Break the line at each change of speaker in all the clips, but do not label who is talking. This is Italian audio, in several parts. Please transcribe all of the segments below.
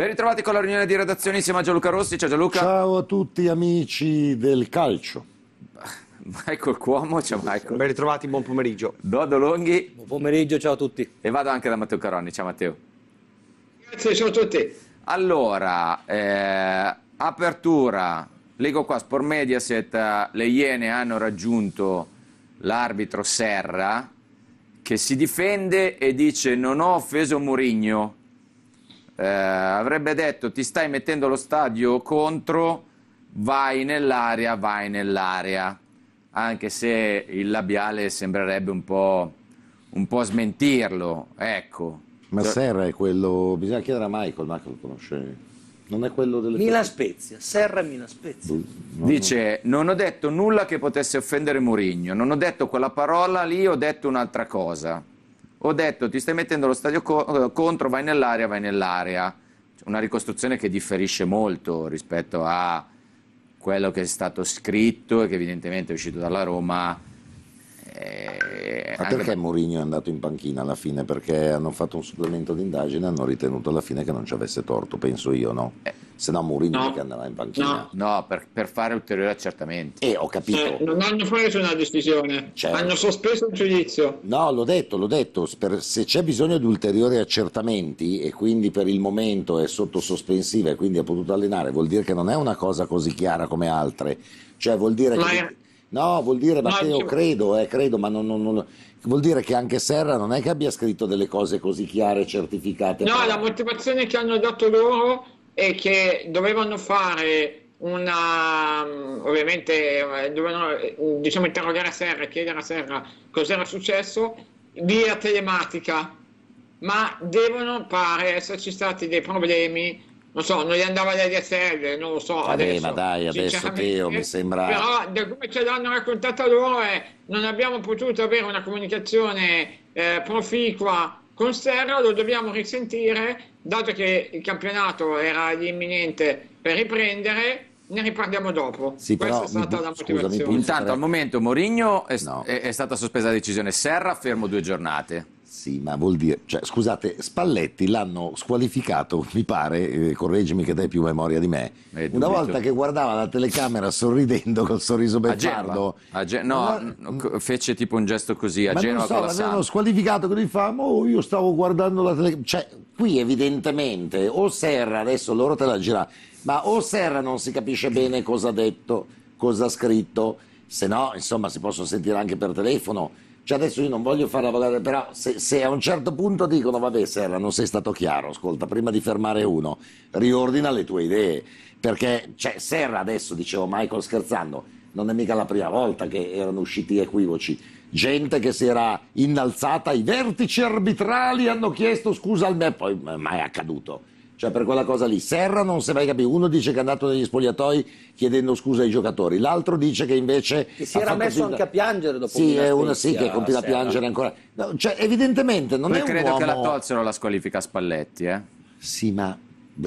Ben ritrovati con la riunione di redazione insieme a Gianluca Rossi. Ciao Gianluca. Ciao a tutti amici del calcio. Michael Cuomo, ciao Michael. Ben ritrovati, buon pomeriggio. Dodo Longhi. Buon pomeriggio, ciao a tutti. E vado anche da Matteo Caroni, ciao Matteo. Grazie, ciao a tutti. Allora, eh, apertura, leggo qua, Sport Mediaset, eh, le Iene hanno raggiunto l'arbitro Serra che si difende e dice non ho offeso Murigno eh, avrebbe detto ti stai mettendo lo stadio contro, vai nell'area, vai nell'area, anche se il labiale sembrerebbe un po', un po smentirlo, ecco.
Ma cioè Serra è
quello, bisogna chiedere a Michael, Michael lo conosce. Non è quello delle Milan Spezia, Serra Milan Spezia. Boh, Dice, non ho detto nulla che potesse offendere Mourinho, non ho detto quella parola lì, ho detto un'altra cosa ho detto ti stai mettendo lo stadio co- eh, contro, vai nell'area, vai nell'area. Una ricostruzione che differisce molto rispetto a quello che è stato scritto e che evidentemente è uscito dalla Roma. Eh, Ma perché Mourinho è andato in panchina alla fine? Perché hanno fatto un supplemento d'indagine e
hanno ritenuto alla fine che non ci avesse torto, penso io, no? Eh se no Mourinho che andava in panchina. No,
no per, per, fare ulteriori accertamenti.
E eh, ho capito. Cioè,
non hanno preso una decisione,
certo. hanno
sospeso il giudizio. No, l'ho detto, l'ho detto, per, se c'è bisogno di ulteriori accertamenti e quindi per il momento è sotto sospensiva e quindi ha potuto allenare, vuol dire che non è una cosa così chiara come altre. Cioè vuol dire ma che... È... No, vuol dire, Matteo, ma credo, eh, credo, ma non, non, non, vuol dire che anche Serra non è che abbia scritto delle cose così chiare certificate. No, però... la
motivazione che hanno dato loro e che dovevano fare una ovviamente dovevano diciamo interrogare a Serra e chiedere a Serra cos'era successo via telematica ma devono pare esserci stati dei problemi non so, non gli andava la DSL, non lo so. Vabbè, eh,
adesso, ma dai, adesso Teo mi sembra. Però
da come ce l'hanno raccontato loro è eh, non abbiamo potuto avere una comunicazione eh, proficua con Serra lo dobbiamo risentire, dato che il campionato era imminente per riprendere, ne riparliamo dopo. Sì, Questa è stata mi, la motivazione. Scusa, Intanto al
momento Mourinho è, no. è, è stata sospesa la decisione Serra, fermo due giornate. Sì, ma
vuol dire, cioè, scusate,
Spalletti
l'hanno squalificato, mi pare, eh, correggimi che dai più memoria di me. Eh, Una volta che guardava la telecamera sorridendo col sorriso becciardo.
Ge- no, ma... fece tipo un
gesto così a ma Genova so, con la Samp. squalificato che lui fa, oh, io stavo guardando la telecamera. Cioè, qui evidentemente o Serra, adesso loro te la girano, ma o Serra non si capisce bene cosa ha detto, cosa ha scritto, se no, insomma, si possono sentire anche per telefono cioè adesso io non voglio fare avvalare, però se, se, a un certo punto dicono vabbè Serra non sei stato chiaro, ascolta, prima di fermare uno, riordina le tue idee, perché cioè, Serra adesso, dicevo Michael scherzando, non è mica la prima volta che erano usciti equivoci, gente che si era innalzata, i vertici arbitrali hanno chiesto scusa al me, poi mai è accaduto cioè per quella cosa lì. Serra non si è mai capito, uno dice che è andato negli spogliatoi chiedendo scusa ai giocatori, l'altro dice che invece... Che si era messo anche a
piangere dopo Sì, è una sì
che continua a piangere ancora. No, cioè, evidentemente non Poi è un credo uomo... credo che la
tolsero la squalifica Spalletti, eh? Sì, ma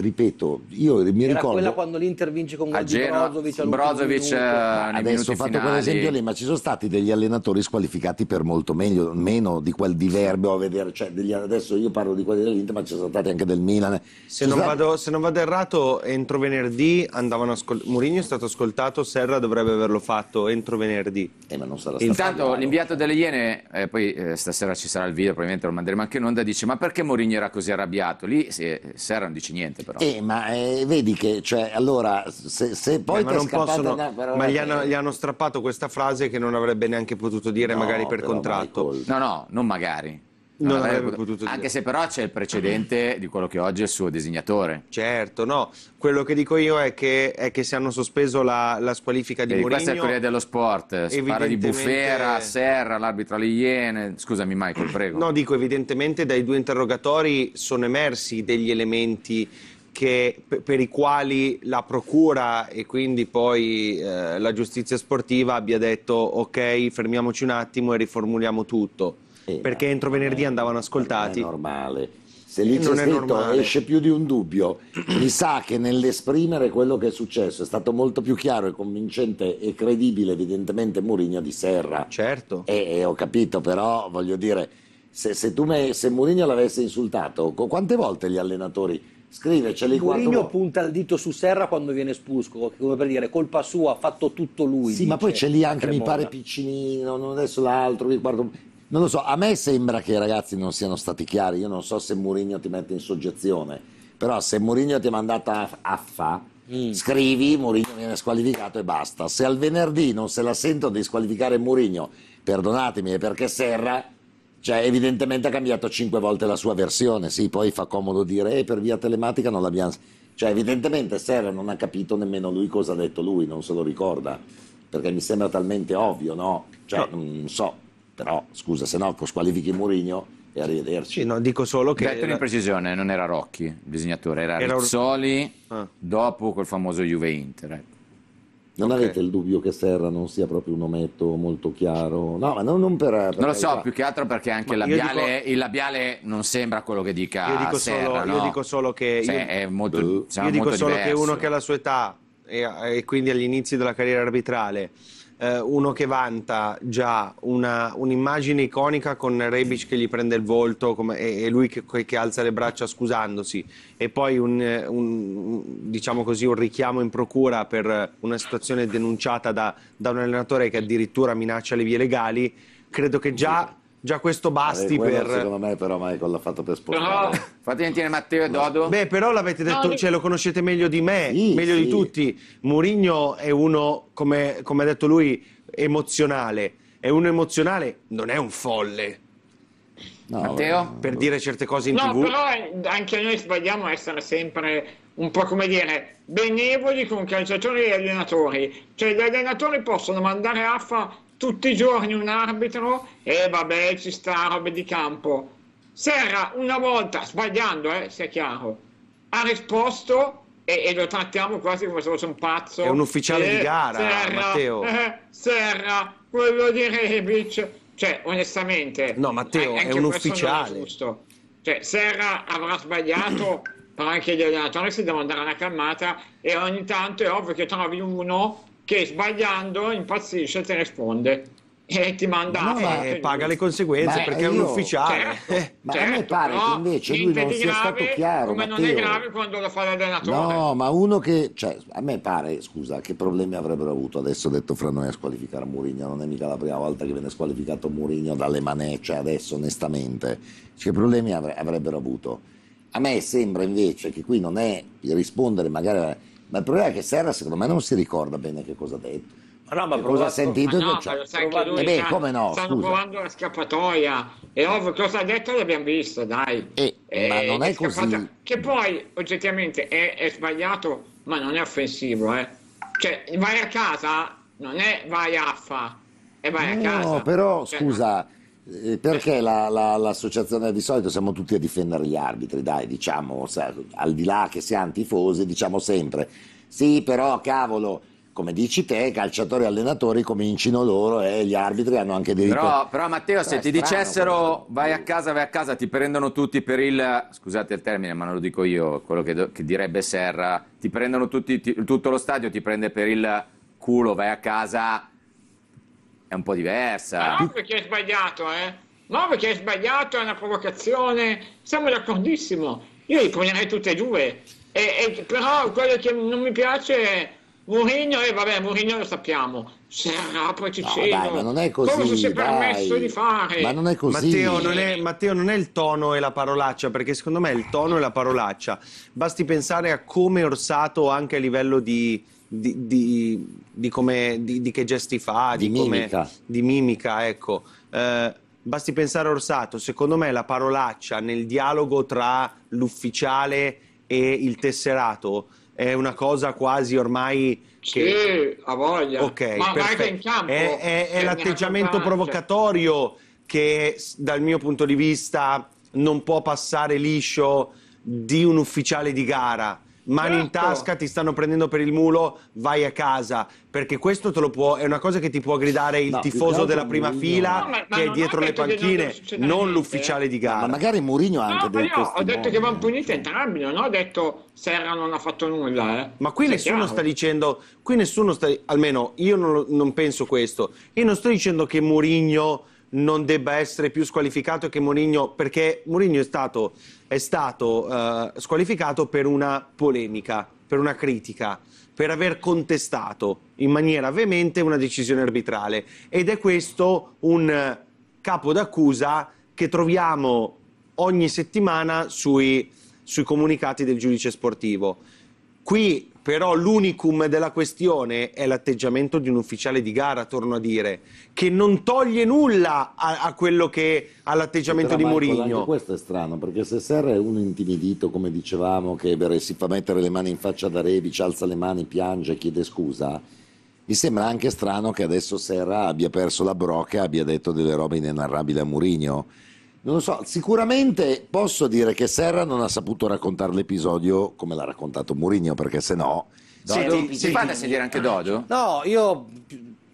ripeto, io mi Era ricordo... quella
quando l'Inter vince con
gol Geno, Brozovic. Brozovic minuto. Eh, adesso ho fatto quell'esempio lì,
ma ci sono stati degli allenatori squalificati per molto meglio, meno di quel diverbio a vedere, cioè degli, adesso io parlo di quelli dell'Inter, ma ci sono stati anche del Milan. Se non,
vado, se non, vado, errato, entro venerdì andavano ascol- Mourinho è stato ascoltato, Serra dovrebbe averlo fatto entro venerdì. Eh, ma non sarà stato Intanto l'inviato delle
Iene, eh, poi eh, stasera ci sarà il video, probabilmente lo manderemo anche in onda, dice ma perché Mourinho era così arrabbiato?
Lì se, eh, Serra non dice niente. Belotti però. Eh,
ma eh, vedi che, cioè, allora,
se, se poi... Beh, ma, non possono, da, ma gli, hanno, gli, hanno, strappato questa frase che non avrebbe neanche potuto dire no, magari per contratto. No, no, non magari. Non non avrebbe avrebbe potuto... Anche se però c'è il precedente
di quello che oggi è il suo designatore.
Certo, no. Quello che dico io è che, è che se hanno sospeso la, la squalifica di Mourinho... Questa è il Corriere dello Sport. Si parla di Bufera, Serra, l'arbitro alle Iene. Scusami Michael, prego. No, dico evidentemente dai due interrogatori sono emersi degli elementi che, per i quali la procura e quindi poi eh, la giustizia sportiva abbia detto ok fermiamoci un attimo e riformuliamo tutto eh, perché entro venerdì eh, andavano ascoltati non è normale se lì c'è scritto esce
più di un dubbio mi sa che nell'esprimere quello che è successo è stato molto più chiaro e convincente e credibile evidentemente Murigno di Serra certo e, e ho capito però voglio dire se, se, se Murigno l'avesse insultato quante volte gli allenatori scrive, ce l'hai quattro. Mourinho
punta il dito su Serra quando viene spusco come per dire colpa sua, ha fatto tutto lui. Sì, dice, ma poi c'è lì anche, Cremona. mi pare,
Piccinino, non adesso l'altro, il guardo Non lo so, a me sembra che i ragazzi non siano stati chiari, io non so se Mourinho ti mette in soggezione, però se Mourinho ti ha mandato a, a fa, mm. scrivi, Mourinho viene squalificato e basta. Se al venerdì non se la sento di squalificare Mourinho, perdonatemi, è perché Serra cioè, evidentemente ha cambiato cinque volte la sua versione, sì, poi fa comodo dire, eh, per via telematica non l'abbiamo... Cioè, evidentemente Serra non ha capito nemmeno lui cosa ha detto lui, non se lo ricorda, perché mi sembra talmente ovvio, no? Cioè, no. non so,
però, scusa, se no squalifichi Mourinho e arrivederci. Sì, no, dico solo che... Detto in precisione, non era Rocchi il disegnatore, era, era Rizzoli ah. dopo quel famoso Juve-Inter, ecco.
Non okay. avete il dubbio che Serra non sia proprio un ometto molto chiaro? No, ma non, non per, per,
Non lo so, più che altro perché anche il labiale, dico... il labiale, non sembra quello che dica io dico Serra, solo, no? Io dico
solo che... Cioè, io, è molto,
io dico solo diverso. che uno che
ha la sua età e, e quindi agli inizi della carriera arbitrale eh, uno che vanta già una, un'immagine iconica con Rebic che gli prende il volto come, e, e, lui che, che, alza le braccia scusandosi e poi un, un, diciamo così, un richiamo in procura per una situazione denunciata da, da un allenatore che addirittura minaccia le vie legali, credo che già Già questo basti Vabbè, eh, per... Secondo me però Michael l'ha fatto per spostare. No. Fate sentire Matteo e Dodo. Beh, però l'avete detto, no, cioè, lo conoscete meglio di me, sì, meglio sì. di tutti. Mourinho è uno, come, come ha detto lui, emozionale. È uno emozionale, non è un folle. No, Matteo? Eh, per dire certe cose in no, tv. No, però
anche noi sbagliamo a essere sempre un po' come dire benevoli con calciatori e allenatori. Cioè gli allenatori possono mandare affa tutti i giorni un arbitro e eh, vabbè ci sta robe di campo. Serra una volta, sbagliando eh, sia chiaro, ha risposto e, e, lo trattiamo quasi come se fosse un pazzo. È un ufficiale eh, di gara, Serra, Matteo. Eh, Serra, quello di Rebic. Cioè, onestamente... No, Matteo, è un ufficiale. Giusto. Cioè, Serra avrà sbagliato, però anche gli allenatori si devono dare una calmata e ogni tanto è ovvio che trovi uno che sbagliando impazzisce e te ne sfonde e ti manda no, a eh,
paga le
conseguenze
Beh, perché io, è un ufficiale
certo, eh, ma a me certo, pare che invece lui non sia stato
chiaro come Matteo. non è grave quando lo fa l'allenatore no
ma uno che cioè, a me pare scusa che problemi avrebbero avuto adesso detto fra noi a squalificare Mourinho non è mica la prima volta che viene squalificato Mourinho dalle manecce cioè adesso onestamente che problemi avrebbero avuto a me sembra invece che qui non è rispondere magari a ma il problema è che Serra, secondo me, non si ricorda bene che cosa ha detto.
Ma no, ma cosa ha sentito? Ma no, cioè, lo sai e lui eh beh, come no, stanno scusa. provando
la scappatoia. E ovvio, cosa ha detto l'abbiamo visto, dai. Eh, eh, ma non è, è così. Che poi, oggettivamente, è, è, sbagliato, ma non è offensivo. Eh. Cioè, vai a casa, non è vai a fa, è vai no, a casa. No, però, cioè,
scusa... Eh, perché la, la, l'associazione di solito siamo tutti a difendere gli arbitri, dai, diciamo, al di là che siamo tifosi, diciamo sempre, sì, però cavolo, come dici te, calciatori e allenatori comincino loro e eh, gli arbitri hanno anche diritto. Però, però
Matteo, però cioè, se ti strano, dicessero vai a casa, vai a casa, ti prendono tutti per il, scusate il termine, ma non lo dico io, quello che, che direbbe Serra, ti prendono tutti, ti, tutto lo stadio ti prende per il culo, vai a casa è un po' diversa. No,
perché è sbagliato, eh? No, perché è sbagliato, è una provocazione, siamo d'accordissimo. Io li prenderei tutte e due. E, e, però quello che non mi piace è Mourinho, e vabbè, Mourinho lo sappiamo. Sarà Patriciello. No, ma non è così. Come si è permesso dai. di fare? Ma
non è così. Matteo non è, Matteo non è il tono e la parolaccia, perché secondo me il tono e la parolaccia. Basti pensare a come orsato anche a livello di di, di, di, come, di che gesti fa, di, come, mimica. mimica, ecco. Eh, basti pensare a Orsato, secondo me la parolaccia nel dialogo tra l'ufficiale e il tesserato è una cosa quasi ormai... Che... Sì, ha voglia. Okay, Ma perfetto. in campo. È, è, è l'atteggiamento provocatorio che dal mio punto di vista non può passare liscio di un ufficiale di gara mani certo. in tasca, ti stanno prendendo per il mulo, vai a casa. Perché questo può, è una cosa che ti può gridare il no, tifoso della prima Murigno. fila no, ma, ma che è dietro le panchine, non, non l'ufficiale di gara. Ma magari Mourinho ha anche no, detto. Io ho detto modi. che
vanno puniti entrambi, non
ho detto Serra non ha fatto nulla. Eh. Ma qui Sei nessuno chiaro. sta dicendo, qui nessuno sta, almeno io non, non penso questo, io non sto dicendo che Mourinho non debba essere più squalificato che Mourinho, perché Mourinho è stato, è stato uh, squalificato per una polemica, per una critica, per aver contestato in maniera veemente una decisione arbitrale. Ed è questo un capo d'accusa che troviamo ogni settimana sui, sui comunicati del giudice sportivo. Qui però l'unicum della questione è l'atteggiamento di un ufficiale di gara, torno a dire, che non toglie nulla a, a quello che all'atteggiamento di Mourinho.
questo è strano, perché se Serra è un intimidito, come dicevamo, che si fa mettere le mani in faccia da Rebic, alza le mani, piange, chiede scusa, mi sembra anche strano che adesso Serra abbia perso la brocca e abbia detto delle robe inenarrabili a Mourinho non lo so, sicuramente posso dire che Serra non ha saputo raccontare l'episodio come l'ha raccontato Mourinho, perché se no... Senti, si fanno sentire anche Dodo?
No, io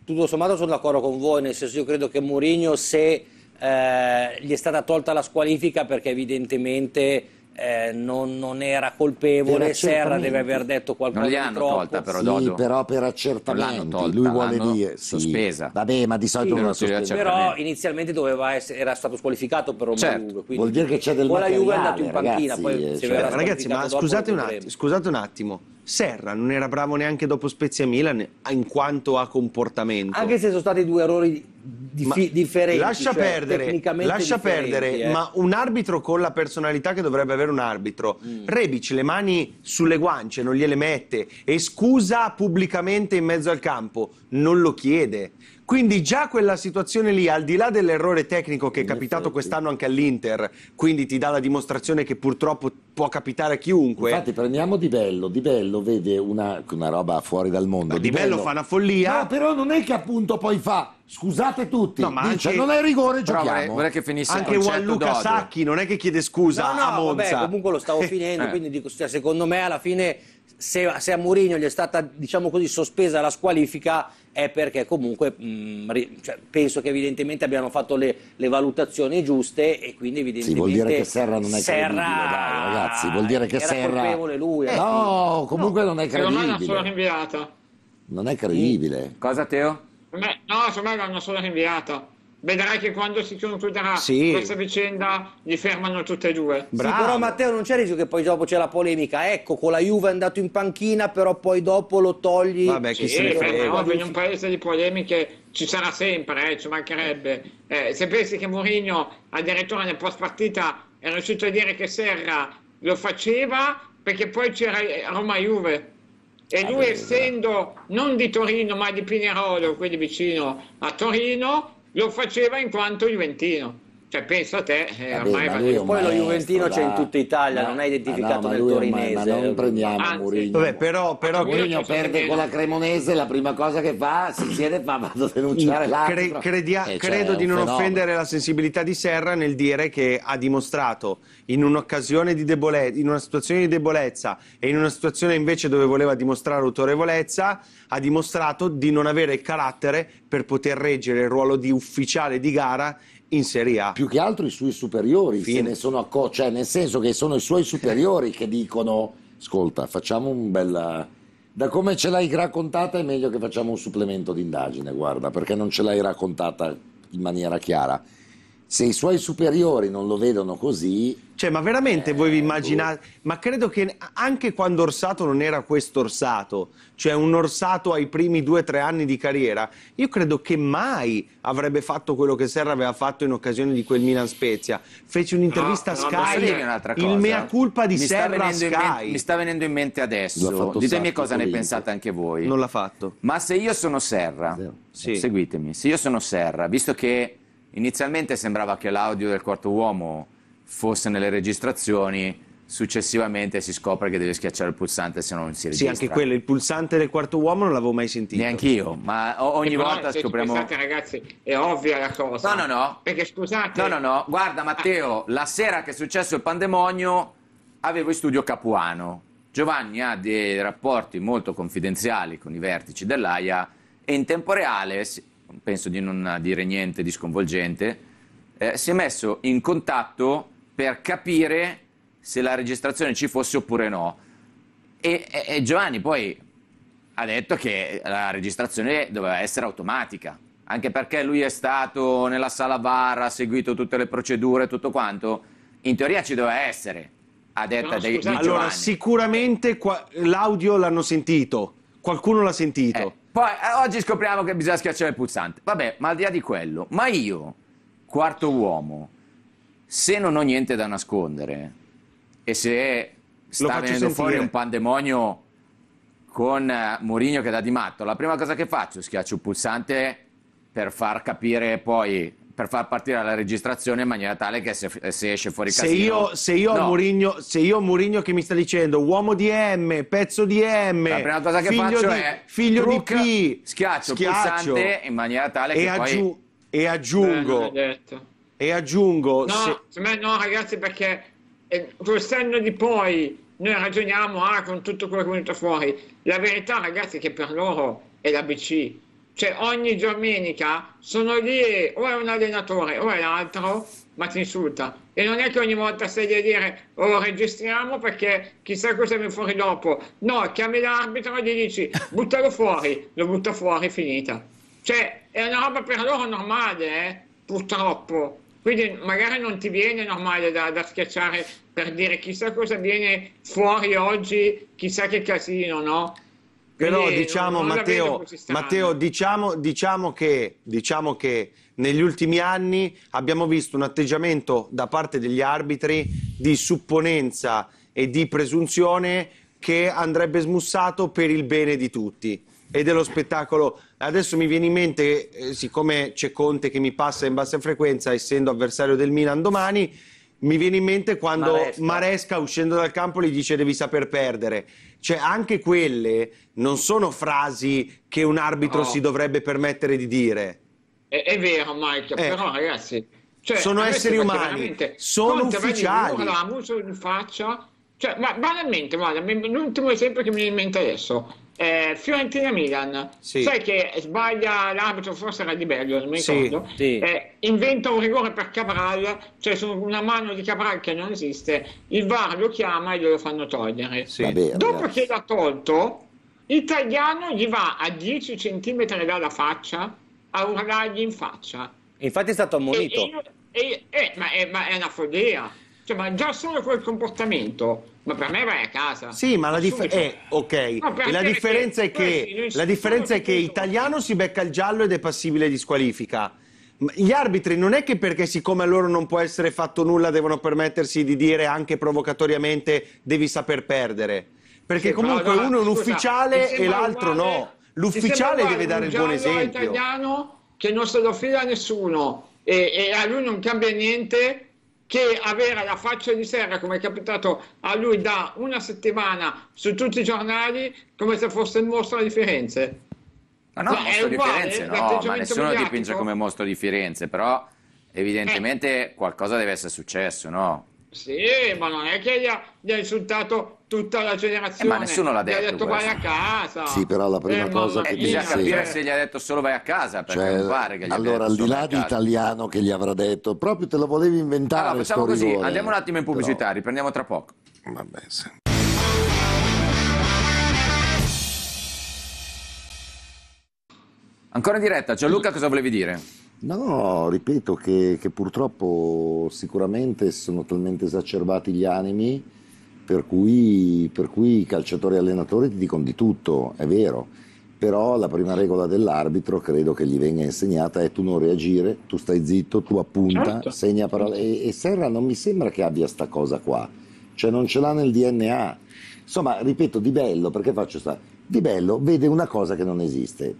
tutto sommato sono d'accordo con voi, nel senso io credo che Mourinho se eh, gli è stata tolta la squalifica perché evidentemente eh, non, non, era colpevole, Serra deve aver detto qualcosa non gli hanno tolta però Dodo. Sì,
però per accertamento, lui vuole dire sì. sospesa. Vabbè, ma di solito sì, non sospesa. Però
inizialmente doveva essere, era stato squalificato per Roma certo. Juve, vuol dire che c'è del o la Juve è andato in panchina, ragazzi, poi
cioè, ragazzi, ma scusate un, attimo, scusate un attimo. Serra non era bravo neanche dopo Spezia Milan in quanto a comportamento. Anche
se sono stati due errori dif differenti. Lascia cioè, perdere, lascia perdere eh. ma
un arbitro con la personalità che dovrebbe avere un arbitro. Mm. Rebic le mani sulle guance, non gliele mette e scusa pubblicamente in mezzo al campo, non lo chiede. Quindi già quella situazione lì, al di là dell'errore tecnico che è capitato quest'anno anche all'Inter, quindi ti dà la dimostrazione che purtroppo può capitare a chiunque. Infatti prendiamo Di Bello, Di Bello vede una, una roba fuori dal mondo. Di, di Bello, Bello fa una
follia. No, però non è che appunto poi fa scusate tutti, no, ma dice, anche... non è rigore, giochiamo. vorrei, vorrei che finisse anche Juan Luca Sacchi
non è che chiede scusa no, no, a Monza. Vabbè, comunque lo stavo eh. finendo, eh. quindi
dico, cioè, secondo me alla fine se, se a Mourinho gli è stata, diciamo così, sospesa la squalifica è perché comunque mh, mm, cioè, penso che evidentemente abbiano fatto le, le, valutazioni giuste e quindi evidentemente... Sì, vuol dire che Serra non è Serra... credibile, dai ragazzi, vuol dire che era Serra... colpevole
lui. Eh, no, comunque no, non è credibile. Secondo me è una sola rinviata.
Non
è credibile. Cosa Teo?
No, secondo me era una sola rinviata. Vedrai che quando si concluderà sì. questa vicenda li fermano tutte e due. Bravo. Sì, però
Matteo non c'è rischio che poi dopo c'è la polemica. Ecco, con la Juve è andato in panchina, però poi dopo lo togli. Vabbè, chi sì, se ne
frega. in un paese di polemiche ci sarà sempre, eh, ci mancherebbe. Eh, se pensi che Mourinho addirittura nel post partita è riuscito a dire che Serra lo faceva perché poi c'era eh, Roma Juve. E ah, lui, essendo non di Torino ma di Pinerolo, quindi vicino a Torino, lo faceva in quanto
juventino cioè, penso a te, eh, Vabbè, ormai va Poi lo Juventino là. c'è in tutta Italia, ma, non hai identificato
ma no, ma nel Torinese. Ormai, ma non prendiamo Anzi, Murigno. Vabbè, però, però Murigno perde con la Cremonese, la prima cosa che fa, si siede e fa, vado a denunciare l'altro. Mm, cre- credia- eh, cioè, credo di non fenomeno. offendere
la sensibilità di Serra nel dire che ha dimostrato in un'occasione di debolezza, in una situazione di debolezza e in una situazione invece dove voleva dimostrare autorevolezza, ha dimostrato di non avere il carattere per poter reggere il ruolo di ufficiale di gara in Serie A. Più che altro i suoi superiori, se ne sono accorti, cioè nel senso che sono i suoi superiori
che dicono ascolta, facciamo un bel... Da come ce l'hai raccontata è meglio che facciamo un supplemento d'indagine, guarda, perché non ce l'hai raccontata in maniera chiara.
Se i suoi superiori non lo vedono così, cioè, ma veramente eh, voi vi immaginate... Uh. Ma credo che anche quando Orsato non era questo Orsato, cioè un Orsato ai primi due o tre anni di carriera, io credo che mai avrebbe fatto quello che Serra aveva fatto in occasione di quel Milan Spezia. Fece un'intervista no, a Sky, no, il mea culpa di mi Serra a Sky. mi sta venendo in mente adesso. Ditemi cosa ne pensate anche voi. Non l'ha fatto.
Ma se io sono Serra, sì. Eh, seguitemi, se io sono Serra, visto che inizialmente sembrava che l'audio del quarto uomo fosse nelle registrazioni, successivamente si scopre che deve schiacciare il pulsante se non si registra. Sì, anche quello,
il pulsante del quarto uomo non l'avevo mai sentito.
Neanche io, ma ogni però, volta scopriamo... Pensate ragazzi, è ovvia la cosa. No, no, no. Perché scusate... No, no, no, guarda Matteo, ah. la sera che è successo il pandemonio avevo in studio Capuano. Giovanni ha dei rapporti molto confidenziali con i vertici dell'AIA e in tempo reale, penso di non dire niente di sconvolgente, eh, si è messo in contatto per capire se la registrazione ci fosse oppure no. E, e, e Giovanni poi ha detto che la registrazione doveva essere automatica, anche perché lui è stato nella sala VAR, ha seguito tutte le procedure, tutto quanto, in teoria ci doveva essere, a detta no, dei, Allora,
sicuramente qua, l'audio l'hanno sentito, qualcuno l'ha sentito. Eh, poi eh, oggi scopriamo che bisogna schiacciare il pulsante. Vabbè, ma al di là di quello, ma io,
quarto uomo, se non ho niente da nascondere e se sta venendo fuori un pandemonio con eh, Mourinho che dà di matto, la prima cosa che faccio è schiaccio il pulsante per far capire poi per far partire la registrazione in maniera tale che se, se esce fuori se io, se io, no.
Murigno, se io Murigno che mi sta dicendo uomo di M, pezzo di M la prima cosa che faccio di, è figlio di P schiaccio, schiaccio pulsante in maniera tale che aggiu- poi e aggiungo Bello, e aggiungo... No, se...
secondo me no ragazzi perché eh, col senno di poi noi ragioniamo ah, con tutto quello che è venuto fuori. La verità ragazzi è che per loro è l'ABC. Cioè ogni domenica sono lì o è un allenatore o è l'altro ma ti insulta. E non è che ogni volta stai lì a dire oh registriamo perché chissà cosa viene fuori dopo. No, chiami l'arbitro e gli dici buttalo fuori, lo butta fuori, finita. Cioè è una roba per loro normale, eh? purtroppo. Quindi magari non ti viene normale da, da schiacciare per dire chissà cosa viene fuori oggi, chissà che casino, no? Però Quindi diciamo, Matteo, Matteo
diciamo, diciamo, che, diciamo che negli ultimi anni abbiamo visto un atteggiamento da parte degli arbitri di supponenza e di presunzione che andrebbe smussato per il bene di tutti e dello spettacolo Adesso mi viene in mente, eh, siccome c'è Conte che mi passa in bassa frequenza, essendo avversario del Milan domani, mi viene in mente quando Maresca. Maresca, uscendo dal campo gli dice devi saper perdere. Cioè anche quelle non sono frasi che un arbitro no. si dovrebbe permettere di dire.
È, è vero Mike, eh. però ragazzi... Cioè, sono esseri umani, sono Conte, ufficiali. Urla, muso in faccia... Cioè, ma banalmente, guarda, l'ultimo esempio che mi viene in mente adesso eh, Fiorentina-Milan, sì. sai che sbaglia l'arbitro, forse era di Bello, non mi ricordo, sì, sì. Eh, inventa un rigore per Cabral, cioè su una mano di Cabral che non esiste, il VAR lo chiama e glielo fanno togliere.
Vabbè, Dopo ragazzi. che
l'ha tolto, l'italiano gli va a 10 cm dalla faccia a urlargli in faccia. Infatti è
stato ammonito. E, e, io,
e, eh, ma, è, ma è una follia, cioè, ma già solo quel comportamento ma per me vai a casa. Sì, ma la, dif eh,
okay. no, la differenza è che, la differenza è che italiano si becca il giallo ed è passibile di squalifica. Gli arbitri non è che perché siccome a loro non può essere fatto nulla devono permettersi di dire anche provocatoriamente devi saper perdere. Perché sì, comunque allora, uno è un scusa, ufficiale e l'altro no. L'ufficiale deve dare il buon esempio. Un
italiano che non se lo fila nessuno e, e a lui non cambia niente che avere la faccia di serra come è capitato a lui da una settimana su tutti i giornali come se fosse il mostro di Firenze. Ma no, no mostro di Firenze no, ma nessuno dipinge come
mostro di Firenze, però evidentemente eh. qualcosa deve essere successo, no?
Sì, ma non è che gli ha, gli ha insultato tutta la generazione. Eh, ma nessuno l'ha detto. Gli ha detto questo. vai a casa.
Sì, però la prima eh, cosa che bisogna capire se gli ha detto solo vai a casa. Cioè, allora, al di là di
italiano che gli avrà detto, proprio te lo volevi inventare. Allora, facciamo così, rigore. andiamo un attimo in pubblicità,
però... riprendiamo tra poco. Vabbè, sì. Ancora in diretta, Gianluca, cosa volevi dire?
No, ripeto che, che purtroppo sicuramente sono talmente esacerbati gli animi per cui, per cui i calciatori e allenatori ti dicono di tutto, è vero, però la prima regola dell'arbitro credo che gli venga insegnata è tu non reagire, tu stai zitto, tu appunta, certo. segna parole e, e Serra non mi sembra che abbia sta cosa qua, cioè non ce l'ha nel DNA. Insomma, ripeto, di bello, perché faccio sta, di bello vede una cosa che non esiste,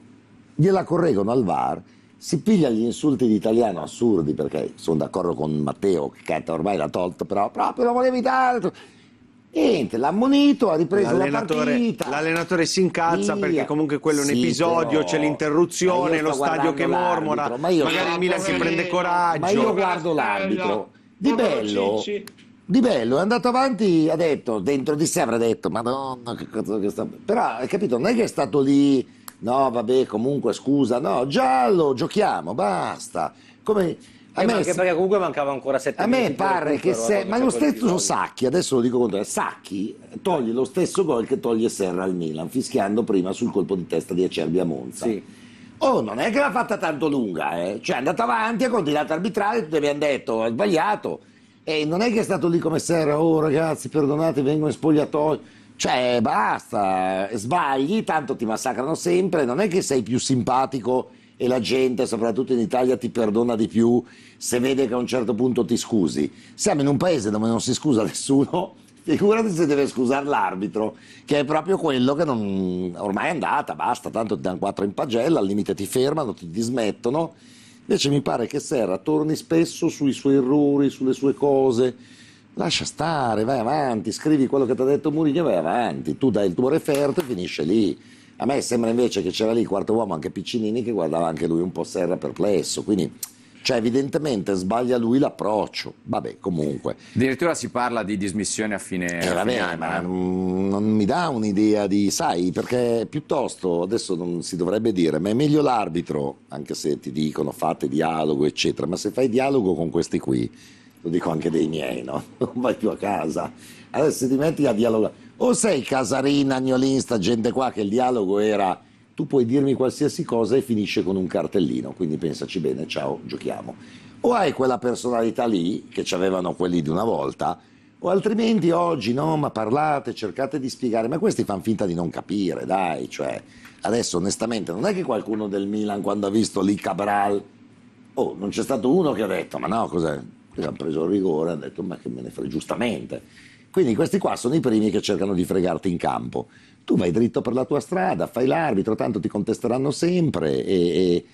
gliela correggono al VAR si piglia gli insulti di italiano assurdi, perché sono d'accordo con Matteo, che ormai l'ha tolto, però
proprio lo volevi tanto. Niente, l'ha ammonito, ha ripreso la partita. L'allenatore si incazza Via. perché comunque quello è un sì, episodio, però... c'è l'interruzione, lo stadio che mormora, ma io magari Milan si prende coraggio. Ma io guardo l'arbitro. Di bello,
di bello, è andato avanti, ha detto, dentro di sé avrà detto, madonna, che cazzo che sta... Però, hai capito, non è che è stato lì no vabbè comunque scusa, no giallo, giochiamo, basta. Come, a eh, me, anche perché
comunque mancava ancora 7 minuti. A me pare che se... Ma lo cioè, stesso
Sacchi, adesso lo dico con te, Sacchi toglie lo stesso gol che toglie Serra al Milan, fischiando prima sul colpo di testa di Acerbi a Monza. Sì. Oh, non è che l'ha fatta tanto lunga, eh. Cioè è andata avanti, ha continuato arbitrare, tutti abbiamo detto, è sbagliato. E non è che è stato lì come Serra, oh ragazzi, perdonate, vengo in spogliatoio cioè, basta, sbagli, tanto ti massacrano sempre, non è che sei più simpatico e la gente, soprattutto in Italia, ti perdona di più se vede che a un certo punto ti scusi. Siamo in un paese dove non si scusa nessuno, figurati se deve scusare l'arbitro, che è proprio quello che non... ormai è andata, basta, tanto ti danno quattro in pagella, al limite ti fermano, ti dismettono. Invece mi pare che Serra torni spesso sui suoi errori, sulle sue cose lascia stare, vai avanti, scrivi quello che ti ha detto Murigno e vai avanti, tu dai il tuo referto e finisce lì. A me sembra invece che c'era lì il quarto uomo, anche Piccinini, che guardava anche lui un po' serra perplesso, quindi cioè evidentemente sbaglia
lui l'approccio. Vabbè, comunque. Addirittura si parla di dismissione a fine. Eh, vabbè, fine ma
non mi dà un'idea di, sai, perché piuttosto adesso non si dovrebbe dire, ma è meglio l'arbitro, anche se ti dicono fate dialogo, eccetera, ma se fai dialogo con questi qui lo dico anche dei miei, no? Non vai più a casa. Adesso si dimentica di dialogare. O sei Casarina, agnolista, gente qua, che il dialogo era tu puoi dirmi qualsiasi cosa e finisce con un cartellino, quindi pensaci bene, ciao, giochiamo. O hai quella personalità lì, che ci avevano quelli di una volta, o altrimenti oggi no, ma parlate, cercate di spiegare, ma questi fanno finta di non capire, dai, cioè, adesso onestamente non è che qualcuno del Milan quando ha visto lì Cabral, oh, non c'è stato uno che ha detto, ma no, cos'è? Quindi hanno preso il rigore e hanno detto ma che me ne frega, giustamente. Quindi questi qua sono i primi che cercano di fregarti in campo. Tu vai dritto per la tua strada, fai l'arbitro, tanto ti contesteranno sempre e, e...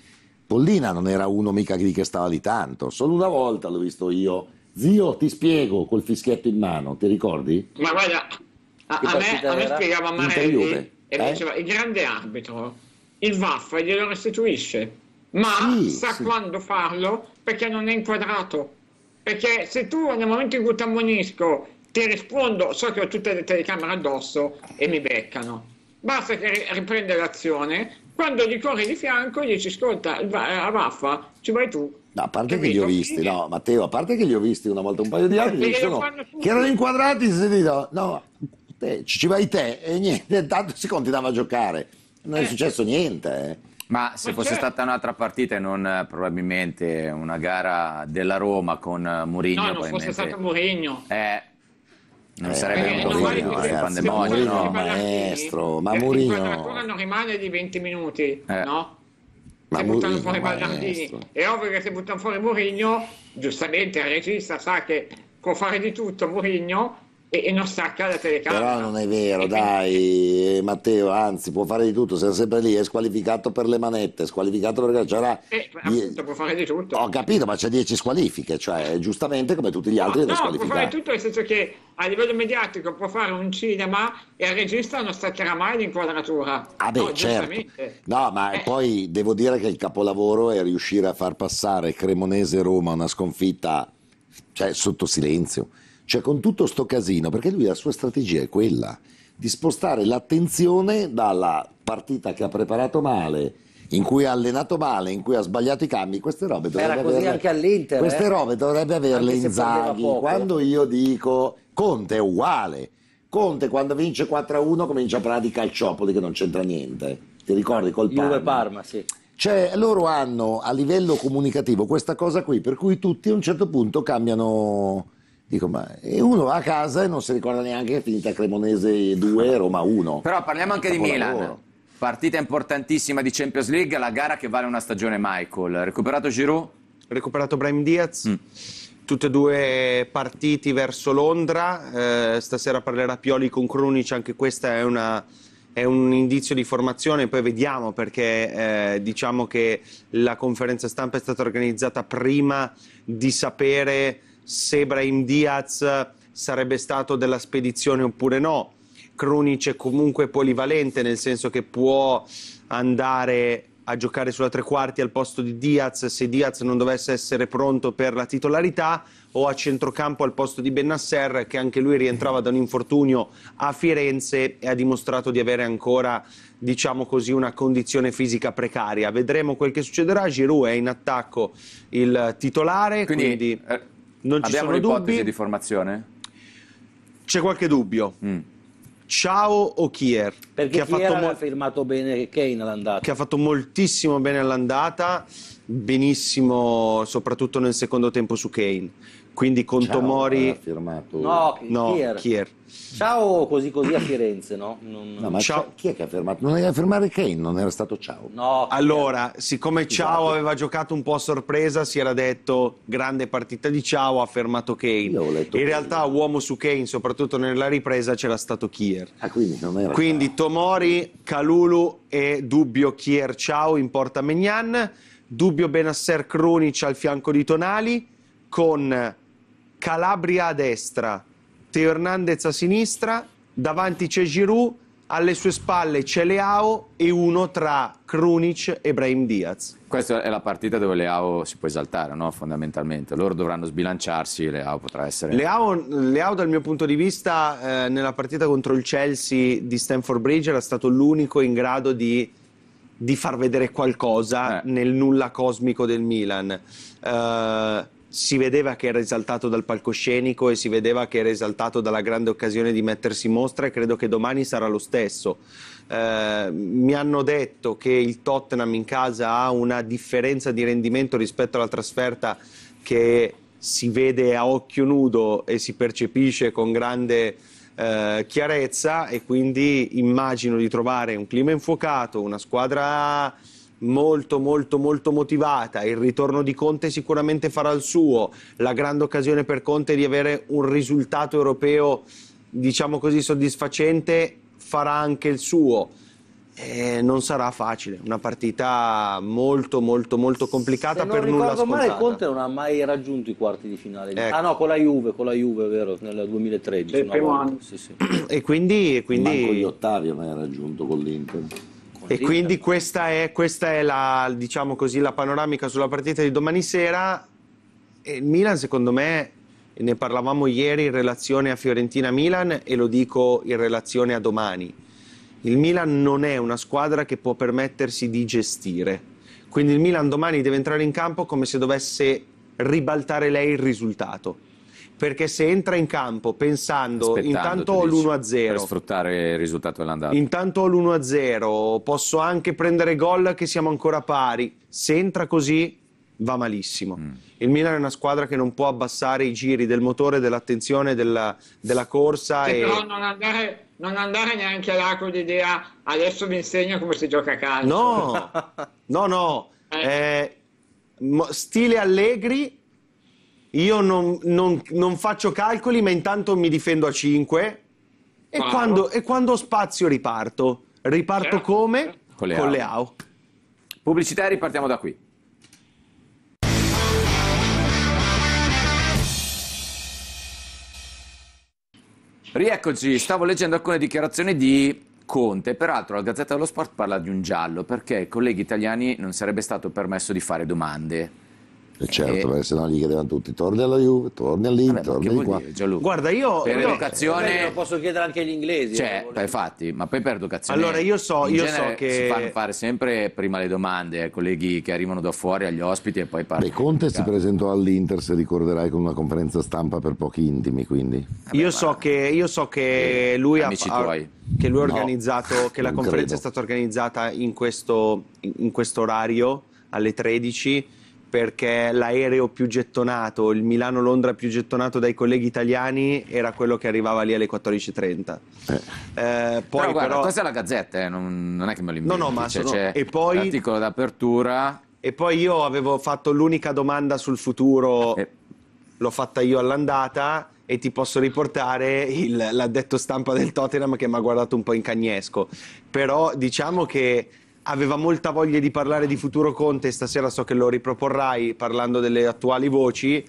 Pollina non era uno mica di che stava lì tanto, solo una volta l'ho visto io. Zio, ti spiego col fischietto in mano, ti ricordi? Ma guarda,
a, a, me, a me, spiegava Marelli e eh? diceva il grande arbitro, il Vaffa glielo restituisce, ma sì, sa sì. quando farlo perché non è inquadrato. Perché se tu nel momento in cui ti ammonisco ti rispondo, so che ho tutte le telecamere addosso e mi beccano. Basta che riprende l'azione, quando gli corri di fianco gli dici ascolta, a eh, vaffa, ci vai tu.
No, a parte che li ho visti, no, Matteo, a parte che li ho visti una volta un paio di anni, eh, che, sono, che erano inquadrati, si dicono, no, te, ci vai te, e niente, tanto si continuava a giocare. Non è eh. successo niente.
Eh. Ma se Ma fosse certo. stata un'altra partita e non eh, probabilmente una gara della Roma con eh, Mourinho... No, non probabilmente... fosse stato
Mourinho.
Eh, non eh, sarebbe eh, venuto fuori no, ragazzi, pandemonio, Murino, no? maestro, ma eh, Mourinho...
non rimane di 20 minuti,
eh. no? Ma se buttano fuori Ballardini,
è ovvio che se buttano fuori Mourinho, giustamente il regista sa che può fare di tutto Mourinho, e, e non stacca la telecamera. Però non
è vero, e dai, quindi... Matteo, anzi, può fare di tutto, sei sempre lì, è squalificato per le manette, è squalificato perché c'era... Eh, appunto, può fare di tutto. Ho capito, ma c'è 10 squalifiche, cioè giustamente come tutti gli altri no, no può fare
tutto, nel senso che a livello mediatico può fare un cinema e il regista non staccherà mai l'inquadratura. Ah beh, no, certo.
No, ma eh. poi devo dire che il capolavoro è riuscire a far passare Cremonese-Roma una sconfitta cioè, sotto silenzio cioè con tutto sto casino, perché lui la sua strategia è quella di spostare l'attenzione dalla partita che ha preparato male, in cui ha allenato male, in cui ha sbagliato i cambi, queste robe dovrebbe averle, anche all'Inter. queste eh? robe dovrebbe averle in Inzaghi. Eh. Quando io dico Conte è uguale, Conte quando vince 4-1 comincia a parlare di calciopoli che non c'entra niente. Ti ricordi col Parma? Juve
Parma, sì.
Cioè, loro hanno a livello comunicativo questa cosa qui, per cui tutti a un certo punto cambiano Dico, ma e uno va a casa e non si ricorda neanche che è finita Cremonese 2, Roma 1. Però
parliamo anche di Milan. Partita importantissima di Champions
League, la gara che vale una stagione Michael. Recuperato Giroud? Recuperato Brahim Diaz. Mm. Tutte e due partiti verso Londra. Eh, stasera parlerà Pioli con Krunic, anche questa è, una, è un indizio di formazione, poi vediamo perché eh, diciamo che la conferenza stampa è stata organizzata prima di sapere se Brahim Diaz sarebbe stato della spedizione oppure no. Krunic è comunque polivalente, nel senso che può andare a giocare sulla tre quarti al posto di Diaz se Diaz non dovesse essere pronto per la titolarità o a centrocampo al posto di Bennasser che anche lui rientrava da un infortunio a Firenze e ha dimostrato di avere ancora diciamo così una condizione fisica precaria vedremo quel che succederà Giroud è in attacco il titolare quindi, quindi... Eh non ci Abbiamo sono dubbi. di formazione? C'è qualche dubbio. Mm. Ciao Kier? Perché che ha fatto mo- firmato bene Kane all'andata. Che ha fatto moltissimo bene all'andata, benissimo soprattutto nel secondo tempo su Kane. Quindi con Ciao, Tomori... Eh, ha
firmato... No, no Kier. Kier.
Ciao
così così a Firenze, no? Non... no ma Ciao. Chi è che ha fermato?
Non era firmare Kane, non era stato Ciao.
No, allora, siccome Scusate. Ciao aveva giocato un po' a sorpresa, si era detto grande partita di Ciao, ha fermato Kane. In Kane. realtà uomo su Kane, soprattutto nella ripresa, c'era stato Kier. Ah, quindi non era Quindi Tomori, Calulu e Dubbio Kier Ciao in porta Mignan, Dubbio Benasser Krunic al fianco di Tonali con Calabria a destra, Teo Hernandez a sinistra, davanti c'è Giroud, alle sue spalle c'è Leao e uno tra Krunic e Brahim Diaz.
Questa è la partita dove Leao si può esaltare, no? fondamentalmente. Loro dovranno sbilanciarsi, Leao potrà essere...
Leao, Leao dal mio punto di vista, eh, nella partita contro il Chelsea di Stanford Bridge era stato l'unico in grado di, di far vedere qualcosa eh. nel nulla cosmico del Milan. Eh, si vedeva che era esaltato dal palcoscenico e si vedeva che era esaltato dalla grande occasione di mettersi in mostra e credo che domani sarà lo stesso. Eh, mi hanno detto che il Tottenham in casa ha una differenza di rendimento rispetto alla trasferta che si vede a occhio nudo e si percepisce con grande eh, chiarezza e quindi immagino di trovare un clima infuocato, una squadra molto molto molto motivata, il ritorno di Conte sicuramente farà il suo, la grande occasione per Conte di avere un risultato europeo diciamo così soddisfacente farà anche il suo. Eh, non sarà facile, una partita molto molto molto complicata Se per nulla scontata. male Conte
non ha mai raggiunto i quarti di finale. Ecco. Ah no, con la Juve, con la Juve, vero, nel 2013. Sì, sì, sì. E
quindi, e quindi... Manco gli ottavi mai raggiunto con l'Inter. E quindi questa è, questa è la, diciamo così, la panoramica sulla partita di domani sera. E il Milan, secondo me, ne parlavamo ieri in relazione a Fiorentina-Milan e lo dico in relazione a domani. Il Milan non è una squadra che può permettersi di gestire. Quindi il Milan domani deve entrare in campo come se dovesse ribaltare lei il risultato perché se entra in campo pensando intanto ho l'1-0 per
sfruttare il risultato dell'andata
intanto ho l'1-0 posso anche prendere gol che siamo ancora pari se entra così va malissimo mm. il Milan è una squadra che non può abbassare i giri del motore dell'attenzione della, della corsa e, e... non
andare non andare neanche là con l'idea adesso vi insegno come si gioca a calcio no
no no eh. Eh, stile Allegri io non, non, non faccio calcoli, ma intanto mi difendo a 5 e, quando, e quando, ho spazio riparto. Riparto certo. come? Con le, Con le AO. Pubblicità e ripartiamo da qui.
Rieccoci, stavo leggendo alcune dichiarazioni di Conte, peraltro la Gazzetta dello Sport parla di un giallo perché ai colleghi italiani non sarebbe stato permesso di fare domande
e eh, certo, eh. perché se no gli chiedevano tutti, torni
alla Juve, torni lì, Vabbè, torni qua. Dire, Guarda, io per io, educazione eh, lo posso chiedere anche agli inglesi. Cioè, infatti, ma poi per educazione. Allora, io so, io so che si fanno fare sempre prima le domande ai colleghi che arrivano da fuori agli ospiti e poi parlano. Beh, Conte si
presentò all'Inter, se ricorderai, con una conferenza stampa per pochi intimi, quindi.
Vabbè, io, so che, io, so che, eh, lui ha, ha, che lui no, organizzato che la conferenza credo. è stata organizzata in questo, in questo orario alle 13 perché l'aereo più gettonato, il Milano-Londra più gettonato dai colleghi italiani era quello che arrivava lì alle 14.30. Eh. Eh, poi però, guarda, però... questa è
la gazzetta, eh, non, non, è che me lo invento. No, no, ma cioè, no. c'è e
poi... l'articolo d'apertura. E poi io avevo fatto l'unica domanda sul futuro, eh. l'ho fatta io all'andata e ti posso riportare il, l'addetto stampa del Tottenham che mi ha guardato un po' in cagnesco. Però diciamo che aveva molta voglia di parlare di futuro Conte, stasera so che lo riproporrai parlando delle attuali voci,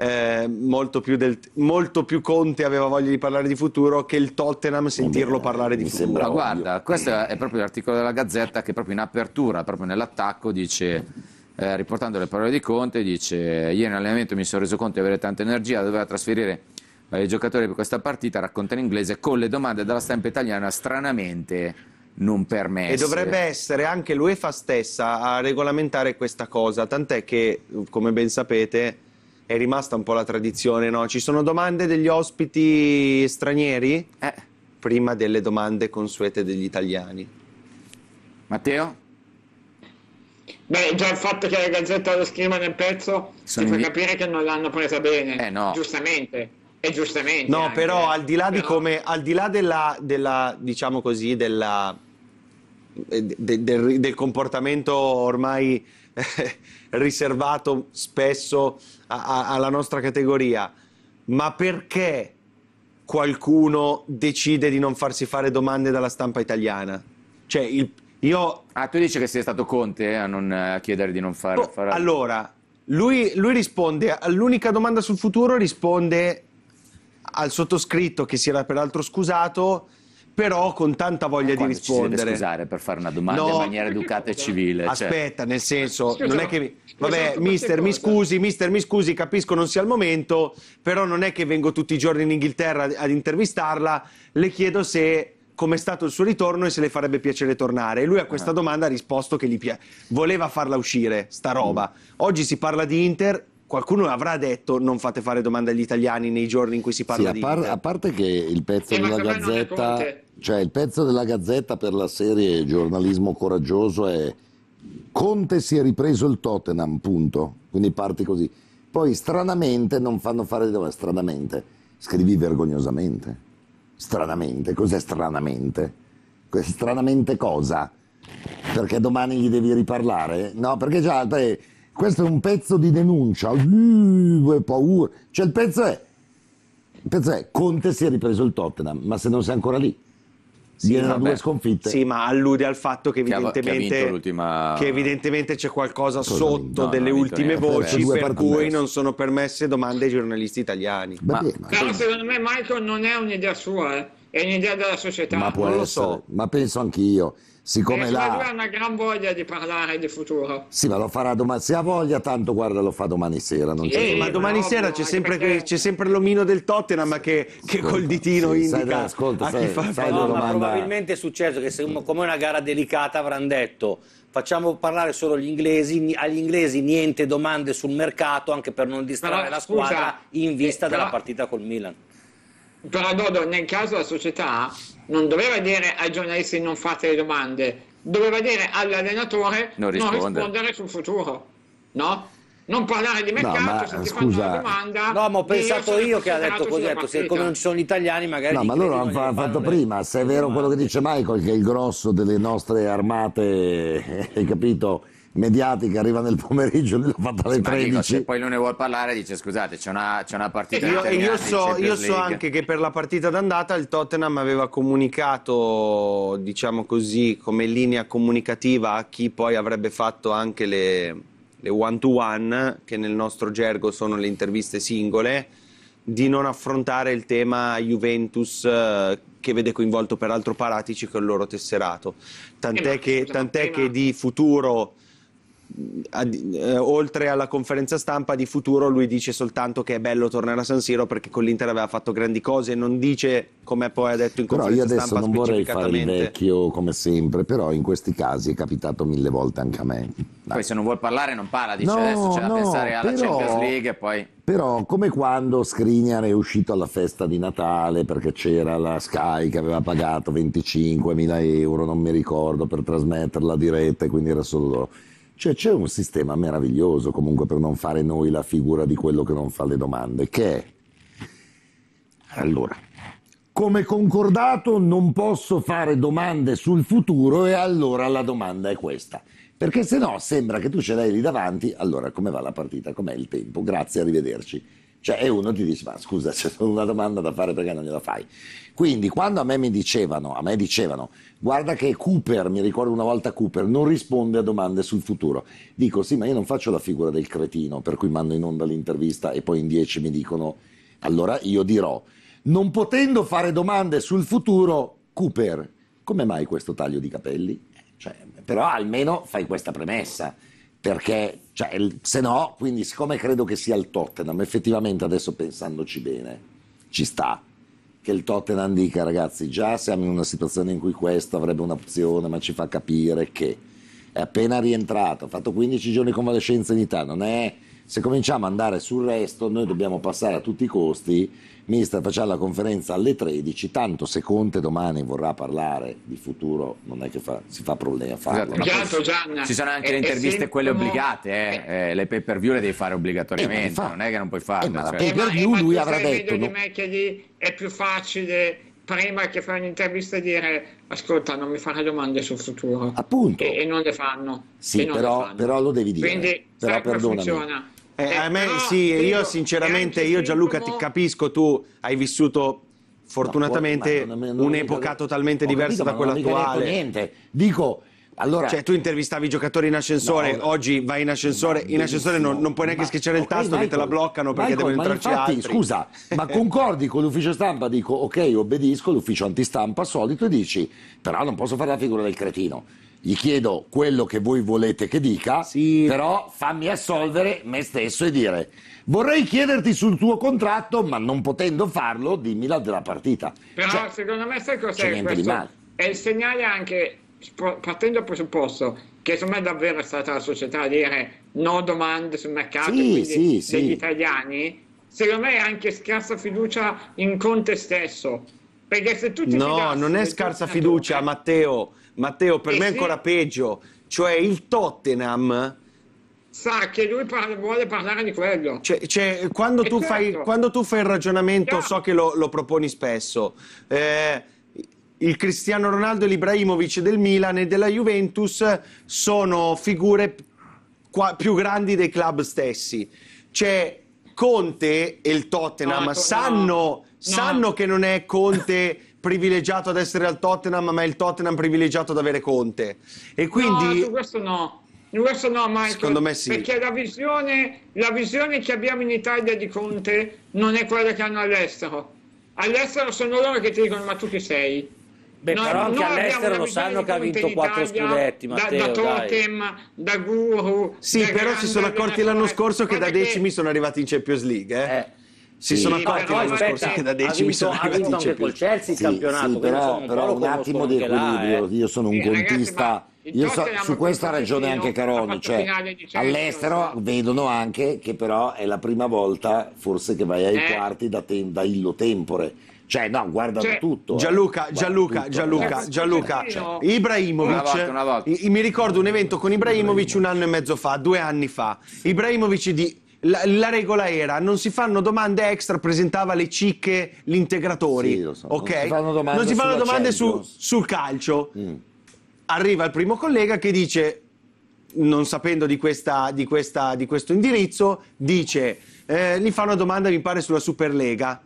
eh, molto, più del, molto, più Conte aveva voglia di parlare di futuro che il Tottenham sentirlo Beh, parlare di futuro. Ma
guarda, questo è proprio l'articolo della Gazzetta che proprio in apertura, proprio nell'attacco dice... Eh, riportando le parole di Conte, dice ieri in allenamento mi sono reso conto di avere tanta energia, doveva trasferire i giocatori per questa partita, racconta in inglese, con le domande dalla stampa italiana stranamente non permesse. E dovrebbe
essere anche l'UEFA stessa a regolamentare questa cosa, tant'è che, come ben sapete, è rimasta un po' la tradizione, no? Ci sono domande degli ospiti stranieri? Eh. Prima delle domande consuete degli italiani. Matteo? Beh, già il fatto che la Gazzetta lo scriva nel pezzo Sono ti fa capire che non l'hanno presa bene. Eh no.
Giustamente. E giustamente. No, anche.
però al di là, però... Di come, al di là della, della, diciamo così, della eh, del, del, del comportamento ormai eh, riservato spesso a, a, alla nostra categoria, ma perché qualcuno decide di non farsi fare domande dalla stampa italiana? Cioè, il, io... Ah, tu dici che sei stato Conte eh, a, non, a chiedere di non fare... No, far... Boh, allora, lui, lui risponde, all'unica domanda sul futuro risponde al sottoscritto che si era peraltro scusato però con tanta voglia di rispondere. Ci deve scusare per fare una domanda no, in maniera educata e civile. Cioè. Aspetta, cioè. nel senso, Scusa, non è che... Mi... Vabbè, esatto, mister, mi scusi, mister, mi scusi, capisco non sia il momento, però non è che vengo tutti i giorni in Inghilterra ad intervistarla, le chiedo se com'è stato il suo ritorno e se le farebbe piacere tornare. E lui a questa ah. domanda ha risposto che gli piace. voleva farla uscire, sta roba. Mm. Oggi si parla di Inter, qualcuno avrà detto non fate fare domande agli italiani nei giorni in cui si parla sì, di par- Inter. A
parte che il pezzo sì, della Gazzetta... Cioè il pezzo della Gazzetta per la serie giornalismo coraggioso è Conte si è ripreso il Tottenham, punto. Quindi parti così. Poi stranamente non fanno fare dove stranamente. Scrivi vergognosamente. Stranamente, cos'è stranamente? Stranamente cosa? Perché domani gli devi riparlare? No, perché già beh, questo è un pezzo di denuncia. Uh, paura. Cioè il pezzo è il pezzo è Conte si è ripreso il Tottenham, ma se non sei ancora lì sì,
erano due sconfitte. Sì, ma allude al fatto che evidentemente, che che evidentemente c'è qualcosa Cosa sotto no, delle ultime voci Beh, per cui non sono permesse domande ai giornalisti italiani. Ma, ma,
però secondo me Michael non è un'idea sua, eh? è un'idea della società. Ma non lo so,
ma penso anch'io siccome e eh, la... lui ha
una gran voglia di parlare
di futuro.
Sì, ma lo farà domani. Se ha voglia, tanto guarda, lo fa domani sera. Non sì, c'è... Ma domani bravo, sera
c'è sempre, perché... c'è sempre, l'omino del Tottenham che, che ascolta, col ditino sì, indica. Sai, ascolta, sai, fa... sai no, ma probabilmente
è successo che, se, come una gara delicata, avranno detto facciamo parlare solo gli inglesi, agli inglesi niente domande sul mercato anche per non distrarre però, la squadra scusa, in vista eh, però, della partita col Milan.
Però Dodo nel caso la società non doveva dire ai giornalisti non fate le domande, doveva dire all'allenatore non, risponde. non rispondere sul futuro, no? non parlare di mercato, no,
ma, se ti scusa, fanno una
domanda... No, ma ho pensato io, che ha detto così, detto, ecco, se non ci sono italiani magari... No, ma loro hanno
fatto, fatto prima, se è vero quello che dice Michael, che il grosso delle nostre armate, hai capito mediatica arriva nel pomeriggio, l'ha fatta alle sì, 13. se
poi non ne vuole parlare dice scusate c'è una, c'è una partita io, io, so, io so, anche che per la partita d'andata il Tottenham aveva comunicato diciamo così come linea comunicativa a chi poi avrebbe fatto anche le, le one to one che nel nostro gergo sono le interviste singole di non affrontare il tema Juventus eh, che vede coinvolto peraltro Paratici con il loro tesserato. Eh, tant'è, eh, che, scusa, tant'è prima... che, di futuro eh, oltre alla conferenza stampa di futuro lui dice soltanto che è bello tornare a San Siro perché con l'Inter aveva fatto grandi cose e non dice come poi ha detto in conferenza stampa però io adesso non vorrei fare il
vecchio come sempre però in questi casi è capitato mille volte anche a
me Dai. poi se non vuol parlare non parla dice no, adesso c'è cioè, no, da pensare alla però, Champions League e poi però
come quando Skriniar è uscito alla festa di Natale perché c'era la Sky che aveva pagato 25 mila euro non mi ricordo per trasmetterla diretta e quindi era solo loro cioè c'è un sistema meraviglioso comunque per non fare noi la figura di quello che non fa le domande, che è... Allora, come concordato non posso fare domande sul futuro e allora la domanda è questa. Perché se no sembra che tu ce l'hai lì davanti, allora come va la partita, com'è il tempo? Grazie, arrivederci. Cioè, e uno ti dice, ma scusa, c'è una domanda da fare perché non gliela fai. Quindi, quando a me mi dicevano, a me dicevano, guarda che Cooper, mi ricordo una volta Cooper, non risponde a domande sul futuro. Dico, sì, ma io non faccio la figura del cretino, per cui mando in onda l'intervista e poi in dieci mi dicono, allora io dirò, non potendo fare domande sul futuro, Cooper, come mai questo taglio di capelli? Cioè, però almeno fai questa premessa perché cioè, se no, quindi siccome credo che sia il Tottenham, effettivamente adesso pensandoci bene, ci sta che il Tottenham dica ragazzi già siamo in una situazione in cui questo avrebbe un'opzione, ma ci fa capire che è appena rientrato, ha fatto 15 giorni di convalescenza in Italia, non è se cominciamo ad andare sul resto, noi dobbiamo passare a tutti i costi. Mister, facciamo la conferenza alle 13. Tanto se Conte domani
vorrà parlare di futuro, non è che fa, si fa problema farlo. Esatto. esatto, Gianna, ci sono anche le interviste, sempre... quelle obbligate, eh. Eh, eh le pay per view le devi fare obbligatoriamente. Eh, Non è che non puoi eh, farle. ma la cioè. pay per view eh, lui avrà detto. Ma No?
è più facile prima che fai un'intervista e dire ascolta non mi fare domande sul futuro appunto e, e non le fanno sì
però, le fanno.
però, lo devi dire Quindi, però perdonami funziona. Eh, eh, a me però, sì, io sinceramente, io Gianluca ti capisco, tu hai vissuto fortunatamente ma, un'epoca totalmente diversa capito, da quella attuale. Non niente, dico... Allora, cioè, tu intervistavi i giocatori in ascensore, no, oggi vai in ascensore, in ascensore non, non puoi neanche schiacciare il okay, tasto Michael, che te la bloccano perché Michael, devono entrarci infatti, altri. Scusa,
ma concordi con l'ufficio stampa? Dico, ok, obbedisco, l'ufficio antistampa solito e dici, però non posso fare la figura del cretino gli chiedo quello che voi volete che dica, sì. però fammi assolvere me stesso e dire vorrei chiederti sul tuo contratto, ma non potendo farlo, dimmi la della partita.
Però cioè, secondo me sai cos'è questo? È il segnale anche, partendo dal presupposto, che secondo me è davvero è stata la società a dire no domande sul mercato sì, sì, sì. degli italiani, secondo me è anche scarsa fiducia in Conte stesso. Perché se tu ti No, fidassi, non
è scarsa fiducia, Matteo Matteo, per eh me è sì. ancora peggio, cioè il Tottenham
sa che lui parla, vuole parlare di quello.
Cioè, cioè, quando, tu fai, certo. quando, tu fai, il ragionamento, no. so che lo, lo proponi spesso, eh, il Cristiano Ronaldo e l'Ibrahimovic del Milan e della Juventus sono figure qua, più grandi dei club stessi. Cioè, Conte e il Tottenham no, sanno, no. sanno che non è Conte privilegiato ad essere al Tottenham, ma è il Tottenham privilegiato ad avere Conte. E quindi... No,
questo no. Questo no, Michael, Secondo me sì. Perché la visione, la visione che abbiamo in Italia di Conte non è quella che hanno all'estero. All'estero sono loro che ti dicono ma tu chi sei?
Beh,
no, però anche all'estero lo sanno che ha vinto quattro scudetti, Matteo, da, da totem,
dai. da guru. Sì, da però si sono accorti
l'anno scorso che da decimi che... sono arrivati in Champions League. Eh. eh si sì, sono accorti l'anno scorso che da decimi sono arrivati in Champions. col Chelsea il campionato. Sì, però, un, però un attimo di equilibrio, là, eh.
io sono un contista... Io so, su questa ha ragione anche Caroni, cioè, all'estero eh. vedono anche che però è la prima volta forse che vai ai eh. quarti da, te, da, illo tempore. Cioè, no, guarda cioè, tutto. Eh. Gianluca, Gianluca, Gianluca, Gianluca, Gianluca. Ibrahimovic, una volta, una
volta. I, mi ricordo un evento con Ibrahimovic un anno e mezzo fa, due anni fa. Ibrahimovic di la, la, regola era non si fanno domande extra, presentava le cicche gli integratori. Sì, lo so. okay? Non si fanno domande, si fanno domande su, sul calcio. Mm. Arriva il primo collega che dice, non sapendo di, questa, di, questa, di questo indirizzo, dice, eh, gli fanno domanda mi pare sulla Superlega.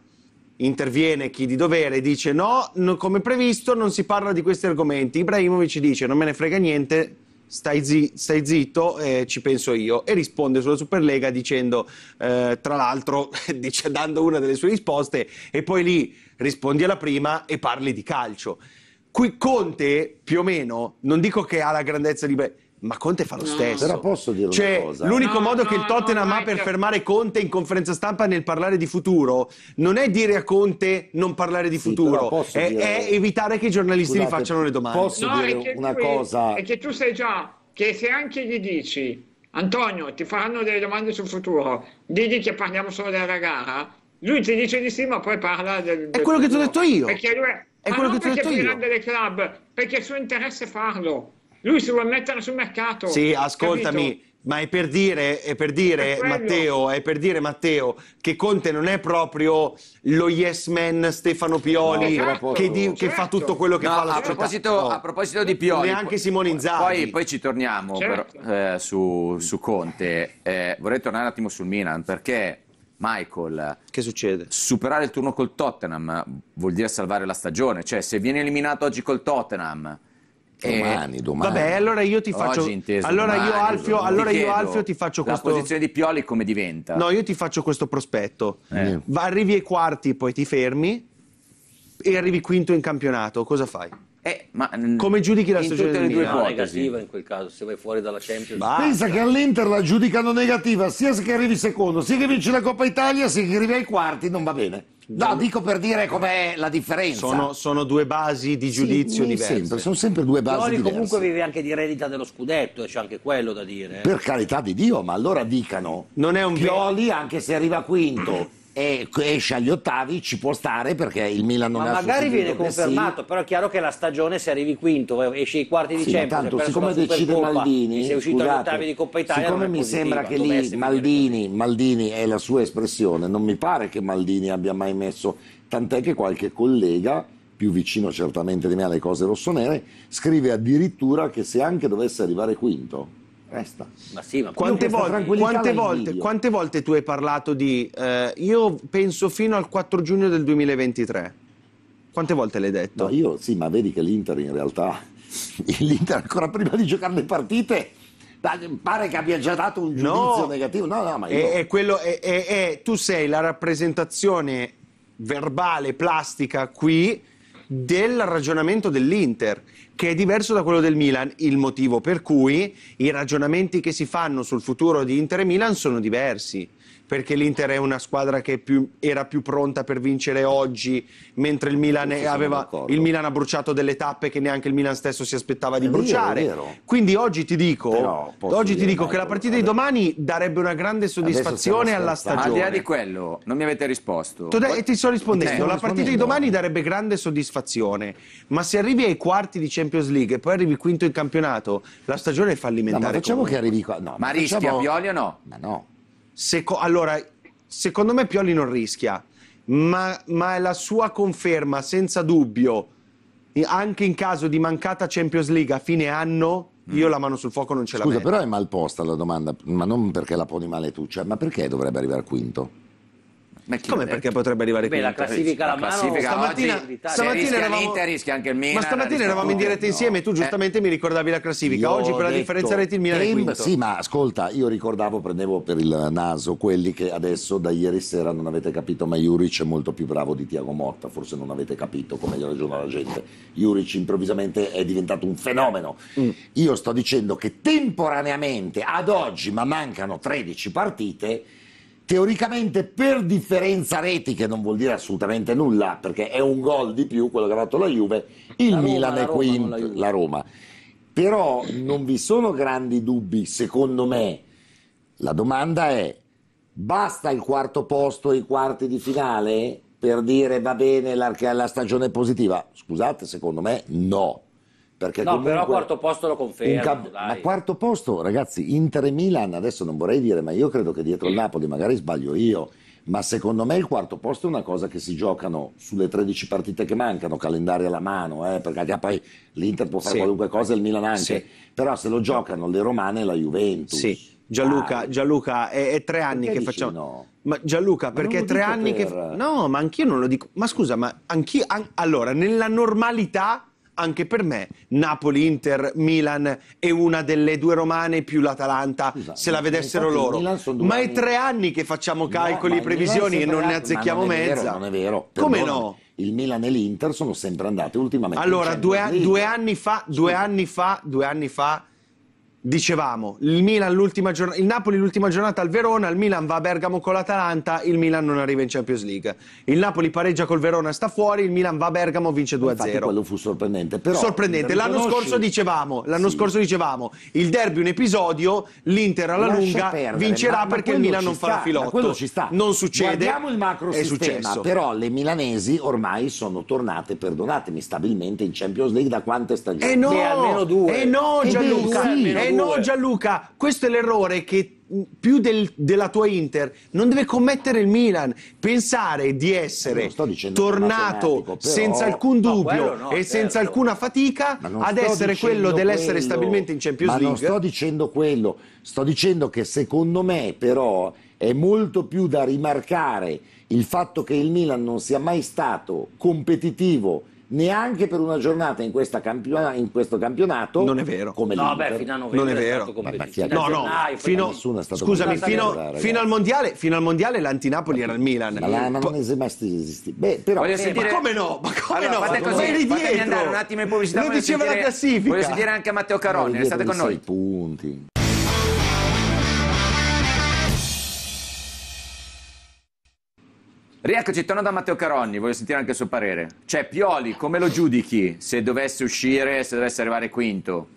Interviene chi di dovere, dice no, no come previsto non si parla di questi argomenti. Ibrahimovic dice non me ne frega niente, stai, zi stai zitto, eh, ci penso io. E risponde sulla Superlega dicendo, eh, tra l'altro, dice, dando una delle sue risposte, e poi lì rispondi alla prima e parli di calcio. Qui Conte, più o meno, non dico che ha la grandezza di... Be- ma Conte fa lo stesso. Però posso dire cioè, una cosa. L'unico no, modo no, che il Tottenham no, ha per fermare Conte in conferenza stampa nel parlare di futuro non è dire a Conte non parlare di sì, futuro, è, dire... è, evitare che i giornalisti Scusate, gli facciano le domande. Posso dire una tu, cosa? È
che tu sai già che se anche gli dici Antonio ti faranno delle domande sul futuro, digli che parliamo solo della gara, lui ti dice di sì ma poi parla del... del è quello futuro. che ti ho detto io. Perché lui è... È ma quello che ti ho detto io. delle club, perché è suo interesse farlo lui si vuole mettere sul mercato. Sì, ascoltami. Capito?
Ma è per dire, è per dire è Matteo, è per dire, Matteo, che Conte non è proprio lo yes man Stefano Pioli no, esatto, che, di, certo. che, fa certo. tutto quello che no, fa la a proposito, no. a proposito di Pioli, neanche Simone Inzaghi. Poi,
poi ci torniamo certo. però, eh, su, su, Conte. Eh, vorrei tornare un attimo sul Milan perché Michael. Che succede? Superare il turno col Tottenham vuol dire salvare la stagione. Cioè, se viene eliminato oggi col Tottenham
Domani, eh, domani. Vabbè, allora io ti faccio. Inteso, allora, domani, io, Alfio, allora io, Alfio, ti
faccio questo. La posizione di Pioli come diventa? No,
io ti faccio questo prospetto. Eh. Arrivi ai quarti, poi ti fermi e arrivi quinto in campionato. Cosa fai? Eh, ma mm, Come giudichi la stagione del Milan? No, negativa
in quel caso, se vai fuori dalla Champions.
Basta. Pensa che all'Inter la giudicano negativa, sia che arrivi secondo, sia che vinci la Coppa Italia, sia che
arrivi ai quarti, non va bene. No, dico per dire com'è la
differenza. Sono, sono due basi di giudizio sì, diverse. Sempre, sono sempre due basi Pioli diverse. comunque
vive anche di eredità dello scudetto, e c'è anche quello da dire. Eh. Per
carità di Dio, ma allora dicano
non è un Pioli, anche se arriva quinto
e esce agli ottavi ci può stare perché il Milan non ma ha magari viene confermato
sì. però è chiaro che la stagione se arrivi quinto eh, esci ai quarti di sì, Champions tanto, siccome decide Maldini sei uscito scusate, agli ottavi di Coppa Italia siccome mi sembra che lì
Maldini, Maldini è la sua espressione non mi pare che Maldini abbia mai messo tant'è che qualche collega più vicino certamente di me alle cose rossonere scrive addirittura che se anche dovesse arrivare quinto
Resta.
Ma sì, ma quante, volte, quante, volte, quante volte, tu hai parlato di eh, io penso fino al 4 giugno del 2023? Quante volte l'hai detto? No, io sì,
ma vedi che l'Inter in realtà, l'Inter ancora prima di giocare le partite pare che abbia già dato un giudizio no, negativo. No, no, ma io... è,
è quello, è, è, tu sei la rappresentazione verbale, plastica qui del ragionamento dell'Inter, che è diverso da quello del Milan, il motivo per cui i ragionamenti che si fanno sul futuro di Inter e Milan sono diversi perché l'Inter è una squadra che più, era più pronta per vincere oggi, mentre il Milan, aveva, il Milan, ha bruciato delle tappe che neanche il Milan stesso si aspettava di è bruciare. Vero, vero. Quindi oggi ti dico, oggi ti dico che la partita di domani darebbe una grande soddisfazione alla stagione. Al di là di quello, non
mi avete risposto. Te, ti sto rispondendo, eh, la partita di domani
darebbe grande soddisfazione, ma se arrivi ai quarti di Champions League e poi arrivi quinto in campionato, la stagione è fallimentare. No, ma facciamo comunque. che arrivi qua. No, ma, ma facciamo... rischia Pioli o no? Ma no. Seco- allora, secondo me Pioli non rischia, ma, ma la sua conferma, senza dubbio, anche in caso di mancata Champions League a fine anno, mm. io la mano sul fuoco non ce l'ho. Scusa, la però è mal
posta la domanda, ma non perché la poni male tu, cioè, ma perché dovrebbe arrivare quinto?
Come perché potrebbe arrivare qui? La classifica la, la mano, classifica stamattina, oggi,
stamattina eravamo, rischia anche il Milan. Ma stamattina eravamo in diretta
insieme e tu eh. giustamente eh, mi ricordavi la classifica. Oggi per la differenza reti il Milan è quinto. Sì,
ma ascolta, io ricordavo, prendevo per il naso quelli che adesso da ieri sera non avete capito, ma Juric è molto più bravo di Tiago Motta, forse non avete capito come gli ragiona la gente. Juric improvvisamente è diventato un fenomeno. Mm. Io sto dicendo che temporaneamente ad oggi, ma mancano 13 partite, teoricamente per differenza reti, che non vuol dire assolutamente nulla, perché è un gol di più quello che ha fatto la Juve, il la Milan Roma, è quinto, la, la, Roma. Però non vi sono grandi dubbi, secondo me. La domanda è, basta il quarto posto e i quarti di finale per dire va bene la, la stagione positiva? Scusate, secondo me no. Perché no, comunque... però quarto
posto lo confermo. Camp-
ma quarto posto, ragazzi, Inter e Milan, adesso non vorrei dire, ma io credo che dietro il Napoli, magari sbaglio io, ma secondo me il quarto posto è una cosa che si giocano sulle 13 partite che mancano, calendario alla mano, eh, perché poi l'Inter può fare sì. qualunque cosa e il Milan anche, sì. però se lo giocano le Romane e la
Juventus. Sì. Gianluca, ah. Gianluca è, è, tre anni perché che facciamo. No? Ma Gianluca, ma perché tre anni per... che. No, ma anch'io non lo dico. Ma scusa, ma anch'io. An... Allora, nella normalità anche per me Napoli, Inter, Milan è una delle due romane più l'Atalanta esatto. se la vedessero Infatti, loro. Ma anni... è tre anni che facciamo calcoli no, e previsioni e non ne azzecchiamo ma non mezza. Vero, non è
vero. Come no? il Milan e l'Inter sono sempre andate ultimamente. Allora, due, due,
anni fa, due, anni fa, due anni fa, dicevamo, il, Milan l'ultima giornata, il Napoli l'ultima giornata al Verona, il Milan va a Bergamo con l'Atalanta, il Milan non arriva in Champions League. Il Napoli pareggia col Verona, sta fuori, il Milan va a Bergamo, vince 2-0. Infatti quello fu sorprendente, però Sorprendente, l'anno scorso dicevamo, l'anno sì. scorso dicevamo, il derby un episodio, l'Inter alla Lascia lunga perdere, vincerà ma, ma perché il Milan non sta, farà filotto. ci sta. Non succede. Guardiamo il
macro è sistema, successo. però le milanesi ormai sono tornate, perdonatemi, stabilmente in Champions League da quante stagioni? E eh no, Beh, almeno due. E eh no, eh, Gianluca, eh no
Gianluca, questo è l'errore che mm, più del, della tua Inter non deve commettere il Milan pensare di essere tornato senza alcun dubbio no, no, e certo. senza alcuna fatica ad essere quello dell'essere quello, stabilmente in Champions ma League ma non sto dicendo quello
sto dicendo che secondo me però è molto più da rimarcare il fatto che il Milan non sia mai stato competitivo neanche per una giornata in, campiona, in questo campionato. Non è vero. Come no, beh, fino a novembre. è È beh, fino no, no, fino,
scusami, fino, fino, al mondiale, fino al mondiale l'antinapoli era il Milan. Ma, la, ma non è mai esistito. Beh, però, eh, sentire... Ma come no? Ma come allora, no? Fate così, fatemi andare un
attimo in pubblicità. Lo diceva sentire, la classifica. Voglio sentire anche Matteo Caroni, restate con noi.
punti.
Rieccoci, torno da Matteo Carogni, voglio sentire anche il suo parere. Cioè, Pioli, come lo giudichi se dovesse uscire, se dovesse arrivare quinto?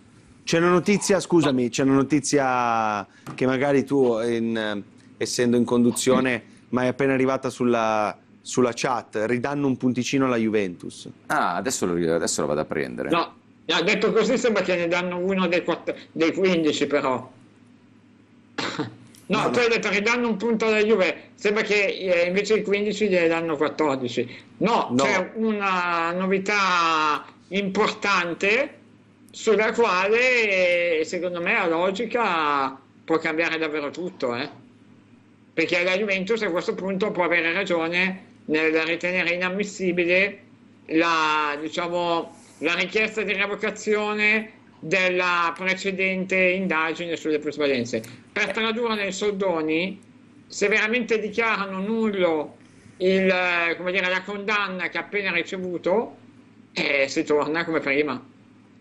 C'è una notizia, scusami, c'è una notizia che magari tu, in, essendo in conduzione, ma è appena arrivata sulla, sulla, chat, ridanno un punticino alla Juventus. Ah, adesso lo, adesso lo vado a prendere. No,
ha detto così sembra che ne danno uno dei, quattro, dei 15 però. No, tu hai detto perché danno un punto alla Juve, sembra che eh, invece di 15 gli danno 14. No, no, c'è una novità importante sulla quale secondo me la logica può cambiare davvero tutto. Eh? Perché la Juventus a questo punto può avere ragione nel ritenere inammissibile la, diciamo, la richiesta di revocazione della precedente indagine sulle plusvalenze. Per tradurre i soldoni, se veramente dichiarano nullo il, eh, dire, la condanna che ha appena ricevuto, eh, si torna come prima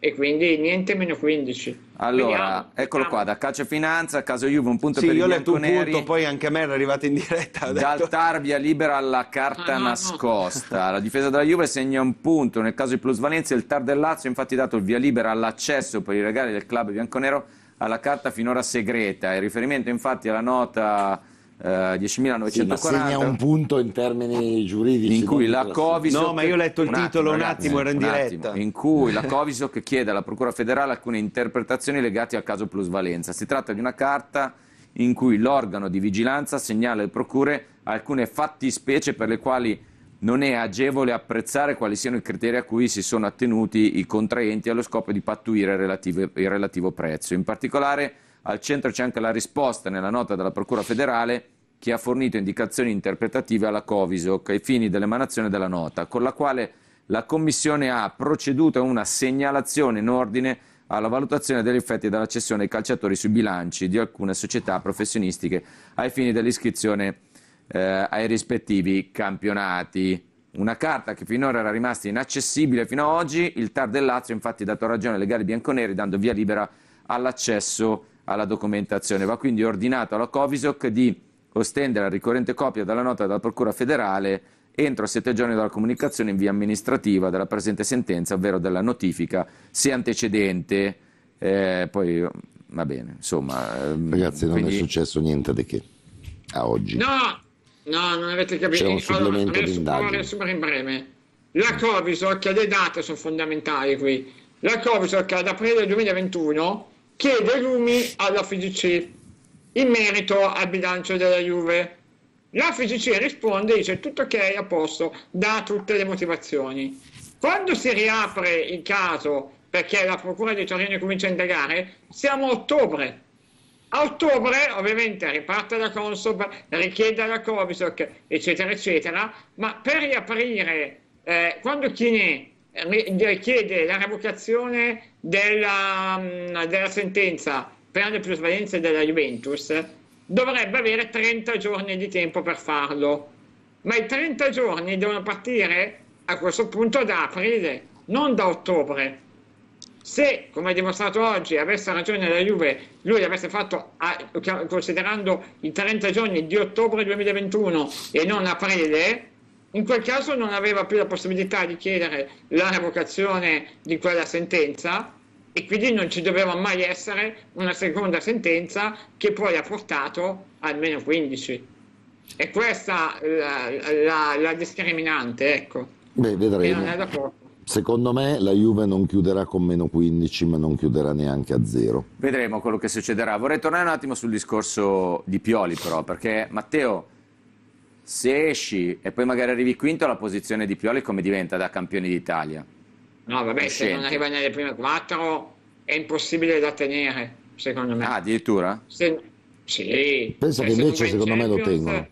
e quindi niente meno 15.
Allora, Vediamo. eccolo qua, da Calcio e
Finanza, caso Juve, un punto sì, per i bianconeri. Sì, io ho letto poi anche a me era arrivato in diretta. Dal detto...
Tarbia libera la carta ah, nascosta. No. La difesa della Juve segna un punto, nel caso di plusvalenza il Tar del Lazio ha infatti dato il via libera all'accesso per i regali del club bianconero alla carta finora segreta. Il riferimento infatti alla nota Uh, eh, 10.940 sì, segna un punto in termini giuridici in cui la Covisoc no ma io ho letto il un titolo attimo, un attimo era in diretta attimo, in cui la Covisoc chiede alla Procura federale alcune interpretazioni legate al caso plusvalenza si tratta di una carta in cui l'organo di vigilanza segnala alle procure alcune fattispecie per le quali non è agevole apprezzare quali siano i criteri a cui si sono attenuti i contraenti allo scopo di pattuire il relativo, il relativo prezzo in particolare al centro c'è anche la risposta nella nota della Procura federale che ha fornito indicazioni interpretative alla Covisoc ai fini dell'emanazione della nota, con la quale la Commissione ha proceduto a una segnalazione in ordine alla valutazione degli effetti della cessione ai calciatori sui bilanci di alcune società professionistiche ai fini dell'iscrizione eh, ai rispettivi campionati. Una carta che finora era rimasta inaccessibile fino ad oggi, il TAR del Lazio ha infatti dato ragione alle gare bianconeri dando via libera all'accesso alla documentazione. Va quindi ordinato alla Covisoc di ostendere la ricorrente copia della nota della Procura federale entro sette giorni dalla comunicazione in via amministrativa della presente sentenza, ovvero della notifica, se antecedente. Eh, poi va bene, insomma. Ehm, Ragazzi, non è successo niente di che a oggi. No,
no, non avete capito. C'è un supplemento allora, di indagine. in breve. La Covisoc, le date sono fondamentali qui. La Covisoc ad aprile 2021 chiede lumi alla FGC in merito al bilancio della Juve. La FGC risponde dice tutto ok, a posto, dà tutte le motivazioni. Quando si riapre il caso, perché la Procura di Torino comincia a indagare, siamo a ottobre. A ottobre ovviamente riparte la Consob, richiede la Covisoc, eccetera, eccetera, ma per riaprire, eh, quando è? Eh, chiede la revocazione della, mm, della sentenza per le plusvalenze della Juventus, dovrebbe avere 30 giorni di tempo per farlo. Ma i 30 giorni devono partire a questo punto da aprile, non da ottobre. Se, come ha dimostrato oggi, avesse ragione la Juve, lui avesse fatto, considerando i 30 giorni di ottobre 2021 e non aprile, in quel caso non aveva più la possibilità di chiedere la revocazione di quella sentenza e quindi non ci doveva mai essere una seconda sentenza che poi ha portato almeno 15. E questa la, la, la discriminante, ecco.
Beh, vedremo. Secondo me la Juve non chiuderà con meno 15, ma non chiuderà neanche a zero.
Vedremo quello che succederà. Vorrei tornare un attimo sul discorso di Pioli, però, perché Matteo se esci e poi magari arrivi quinto alla posizione di Pioli come diventa da campione d'Italia?
No, vabbè, se non arriva nelle prime quattro è impossibile da tenere,
secondo me. Ah, addirittura?
Se... Sì.
Pensa che cioè, invece secondo Champions... me lo tengono.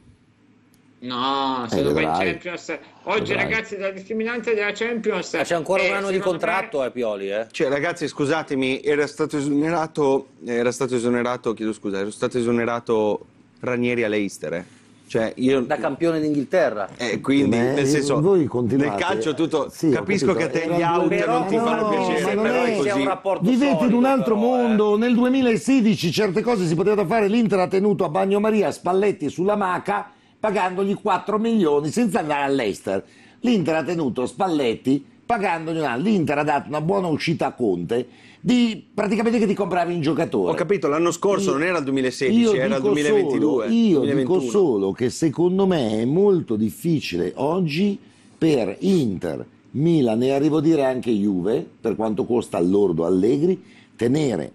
No, se eh, vai in Champions. Oggi, vedrai. ragazzi, la discriminante della Champions. Ma eh, c'è ancora un eh, anno di
contratto me... Eh, a Pioli, eh? Cioè, ragazzi, scusatemi, era stato esonerato. Era stato esonerato, chiedo scusa, era stato esonerato Ranieri all'Eistere. Eh? Cioè io... Da campione d'Inghilterra. Eh, quindi, Beh, nel senso, nel calcio tutto... Sì, capisco che a te gli auto però, non ti no, fanno no, piacere, non però è, è così. Un Diventi
solido, in un altro però, eh. mondo. Eh. Nel 2016 certe cose si potevano fare, l'Inter ha tenuto a Bagnomaria Spalletti sulla maca pagandogli 4 milioni senza andare all'Ester. L'Inter ha tenuto Spalletti pagandogli una... L'Inter ha dato una buona uscita a Conte di praticamente che ti compravi un giocatore. Ho capito,
l'anno scorso io, non era il 2016, era il 2022. Solo, io 2021. dico solo
che secondo me è molto difficile oggi per Inter, Milan e arrivo a dire anche Juve, per quanto costa lordo Allegri, tenere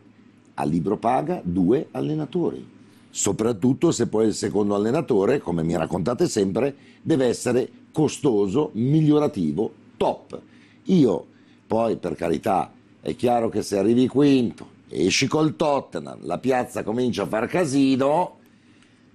a libro paga due allenatori soprattutto se poi il secondo allenatore, come mi raccontate sempre, deve essere costoso, migliorativo, top. Io poi per carità è chiaro che se arrivi quinto, esci col Tottenham, la piazza comincia a far casino,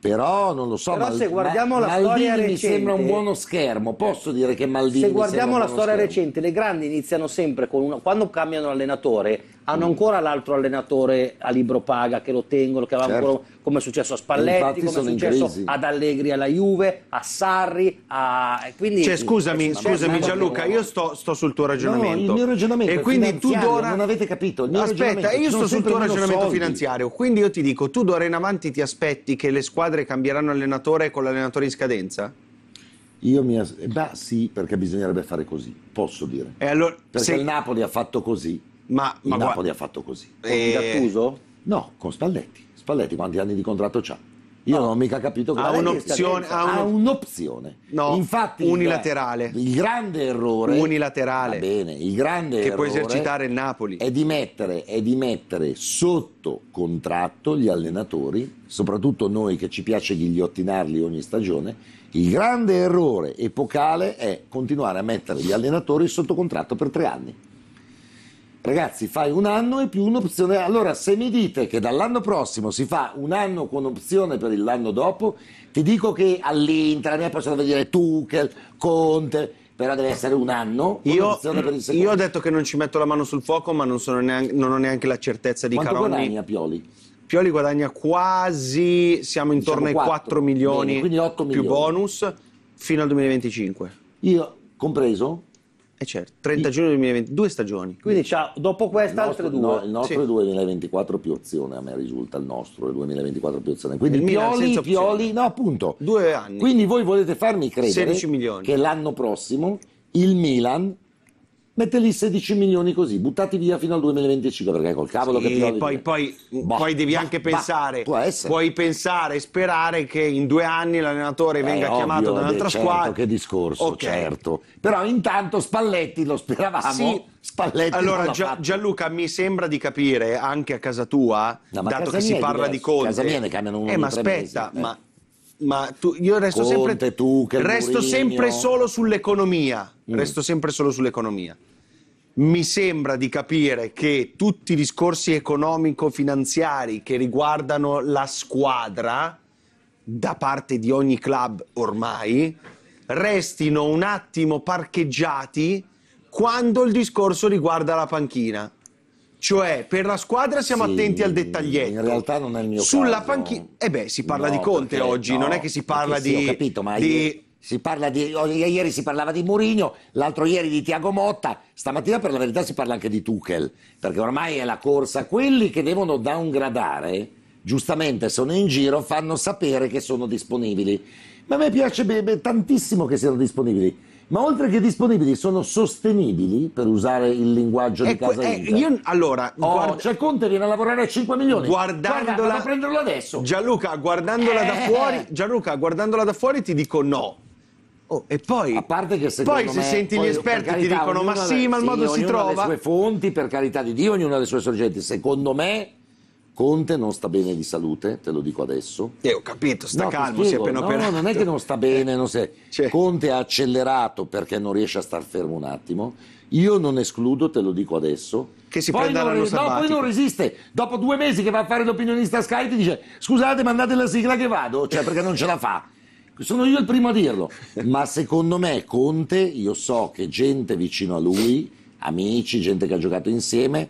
però non lo so. Però Mal- se guardiamo la Maldini storia recente, mi sembra un buono
schermo. Posso dire che Maldini. Se guardiamo la storia schermo. recente, le grandi iniziano sempre con una, quando cambiano allenatore hanno ancora l'altro allenatore a libro paga che lo tengono, che aveva certo.
come è successo a Spalletti, come è successo ad
Allegri alla Juve, a Sarri, a... Quindi, cioè, scusami, eh, scusami Gianluca,
io sto, sto, sul tuo ragionamento. No, il mio ragionamento e quindi tu d'ora... Non avete
capito,
Aspetta, io sto sul tuo ragionamento soldi. finanziario,
quindi io ti dico, tu d'ora in avanti ti aspetti che le squadre cambieranno allenatore con l'allenatore in scadenza?
Io mi as- beh, sì, perché bisognerebbe fare così, posso dire. E
allora, perché se... il
Napoli ha fatto così ma, ma Napoli ha fatto così. E... Eh, Gattuso? No, con Spalletti. Spalletti quanti anni di contratto c'ha? Io no. non ho mica capito cosa ha un'opzione, ha, un... ha un'opzione.
No, Infatti, unilaterale. Il, il grande errore unilaterale. Bene, il grande che può esercitare
il Napoli è di, mettere, è di mettere sotto contratto gli allenatori, soprattutto noi che ci piace ghigliottinarli ogni stagione. Il grande errore epocale è continuare a mettere gli allenatori sotto contratto per tre anni ragazzi fai un anno e più un'opzione allora se mi dite che dall'anno prossimo si fa un anno con opzione per l'anno dopo ti dico che all'Inter a me possono vedere Tuchel Conte però deve essere un anno
io, io, ho detto che non ci metto la mano sul fuoco ma non, neanche, non ho neanche la certezza di Quanto Caronni guadagna Pioli? Pioli guadagna quasi siamo diciamo intorno diciamo ai 4, 4 milioni, Bene, 8 milioni più bonus fino al 2025 io compreso eh certo, 30 giugno 2020, due stagioni. Quindi c'ha, dopo questa altre due. No, il nostro sì. è
2024 più opzione, a me risulta il nostro, il 2024 più opzione. Quindi il Pioli, Milan Pioli, no appunto. Due anni. Quindi voi volete farmi credere che l'anno prossimo il Milan mette lì 16 milioni così, buttati via fino al 2025 perché col cavolo sì, che piove. Poi,
poi, boh, poi devi boh, anche boh, pensare, puoi pensare e sperare che in due anni l'allenatore eh, venga ovvio, chiamato da un'altra certo, squadra. Che discorso, okay. certo. Però intanto Spalletti lo speravamo. Sì. Spalletti allora Gia, Gianluca mi sembra di capire anche a casa tua, no, dato casa che si parla diverso. di Conte. Casa mia ne cambiano uno eh, ma aspetta, mesi, eh. ma tu, io resto, Conte, sempre, tu, resto sempre, solo sull'economia. Mm. Resto sempre solo sull'economia mi sembra di capire che tutti i discorsi economico-finanziari che riguardano la squadra da parte di ogni club ormai restino un attimo parcheggiati quando il discorso riguarda la panchina. Cioè, per la squadra siamo sì, attenti al dettaglietto. In realtà non è il mio Sulla caso. Sulla panchina... Eh beh, si parla no, di Conte perché, oggi, no, non è che si parla di... Sì, ho capito, ma di... Io si parla
di, oh, ieri si parlava di Mourinho, l'altro ieri di Tiago Motta, stamattina per la verità si parla anche di Tuchel, perché ormai è la corsa. Quelli che devono downgradare, giustamente sono in giro, fanno sapere che sono disponibili. Ma a me piace beh, tantissimo che siano disponibili. Ma oltre che disponibili, sono sostenibili, per usare il linguaggio ecco, di casa eh, io,
allora, oh, guarda... cioè Conte viene a lavorare a 5 milioni. Guardandola... Guarda, prenderlo adesso. Gianluca guardandola, eh. da fuori, Gianluca, guardandola da fuori ti dico no Oh, e poi, a parte che poi se me, senti poi, gli esperti carità, ti dicono ma sì, ma il sì, modo si trova. Ognuna ha le sue
fonti, per carità di Dio, ognuna delle sue sorgenti. Secondo me Conte non sta bene di salute, te lo dico adesso. Eh, ho capito, sta no, calmo, si è appena no, operato. No, non è che non sta bene, non si... cioè. Conte ha accelerato perché non riesce a star fermo un attimo. Io non escludo, te lo dico adesso. Che si poi andare non, No, poi non resiste. Dopo due mesi che va a fare l'opinionista a Sky ti dice scusate, mandate la sigla che vado, cioè perché non ce la fa. Sono io il primo a dirlo, ma secondo me Conte, io so che gente vicino a lui, amici, gente che ha giocato insieme,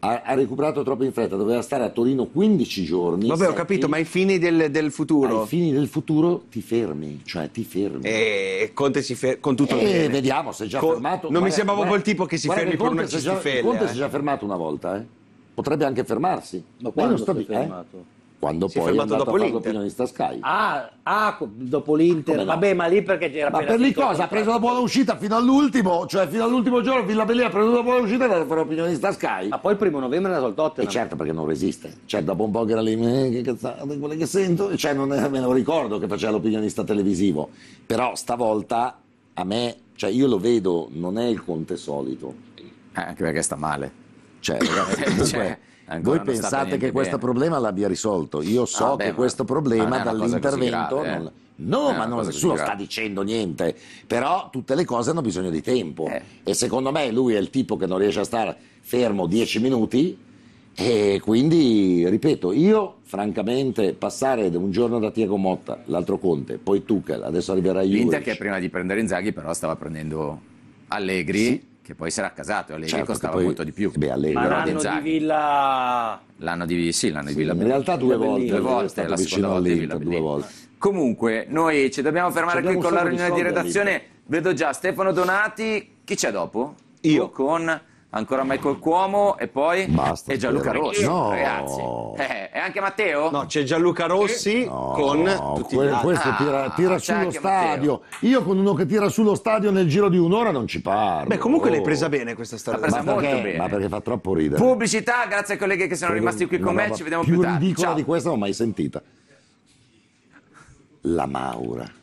ha, ha recuperato troppo in fretta, doveva stare a Torino 15 giorni. Vabbè, 7, ho capito, ma
ai fini del, del, futuro. Ai fini del futuro ti fermi, cioè ti fermi. E eh, Conte si ferma con tutto il eh, bene. vediamo se è già Con... fermato. Non mi sembra proprio il tipo che si guarda, fermi per una
cistifella. Conte eh. si è eh. già fermato una volta, eh. Potrebbe anche fermarsi. Ma, ma quando non sto fermato? Eh? quando si poi è, è dopo l'Inter.
Sky. Ah, ah, dopo l'Inter. No? Vabbè, ma lì perché c'era Ma per lì cosa?
Ha preso la buona uscita fino all'ultimo, cioè fino all'ultimo giorno, fino Bellina ha preso la buona uscita e è andato a fare opinionista Sky. Ma poi il primo novembre è andato al Tottenham. E certo perché non resiste. Cioè, dopo un po' che era lì, eh, che cazzate, quelle che sento, cioè non è, me lo ricordo che faceva l'opinionista televisivo. Però stavolta a me, cioè io lo vedo, non è il Conte solito. Eh, anche perché sta male. Cioè, ragazzi, cioè, comunque, cioè voi pensate che questo problema l'abbia risolto? Io ah, so ah, beh, che questo problema dall'intervento... Non... Eh. No, ma non, nessuno sta dicendo niente, però tutte le cose hanno bisogno di tempo eh. e secondo me lui è il tipo che non riesce a stare fermo dieci minuti e quindi, ripeto, io francamente passare un giorno da Tiago Motta, l'altro Conte, poi Tuchel, adesso arriverà Juric. L'Inter che
prima di prendere Inzaghi però stava prendendo Allegri. Sì che poi sarà casato, e Allegri certo, costava poi, molto di più. Beh, Allegri. Ma l'anno di Villa... L'anno di, sì, l'anno di Villa... Sì, in realtà due volte. Due volte, la seconda volta di Villa due volte. Comunque, noi ci dobbiamo fermare ci qui con la riunione di, redazione. Vedo già Stefano Donati, chi c'è dopo? Io. con ancora Michael Cuomo e poi Basta, e Gianluca Rossi. No. Ragazzi. Eh, e anche Matteo?
No, c'è Gianluca Rossi no, con no, tutti que- questo ah, tira, tira sullo stadio.
Matteo. Io con uno che tira sullo stadio nel giro di un'ora non ci parlo. Beh, comunque oh. l'hai presa bene questa storia. l'hai presa ma molto perché, bene. Ma perché fa troppo ridere.
Pubblicità, grazie ai colleghi che sono Credo rimasti qui con me, ci vediamo più, più tardi. Più ridicola Ciao. di
questa non ho mai sentita. La Maura.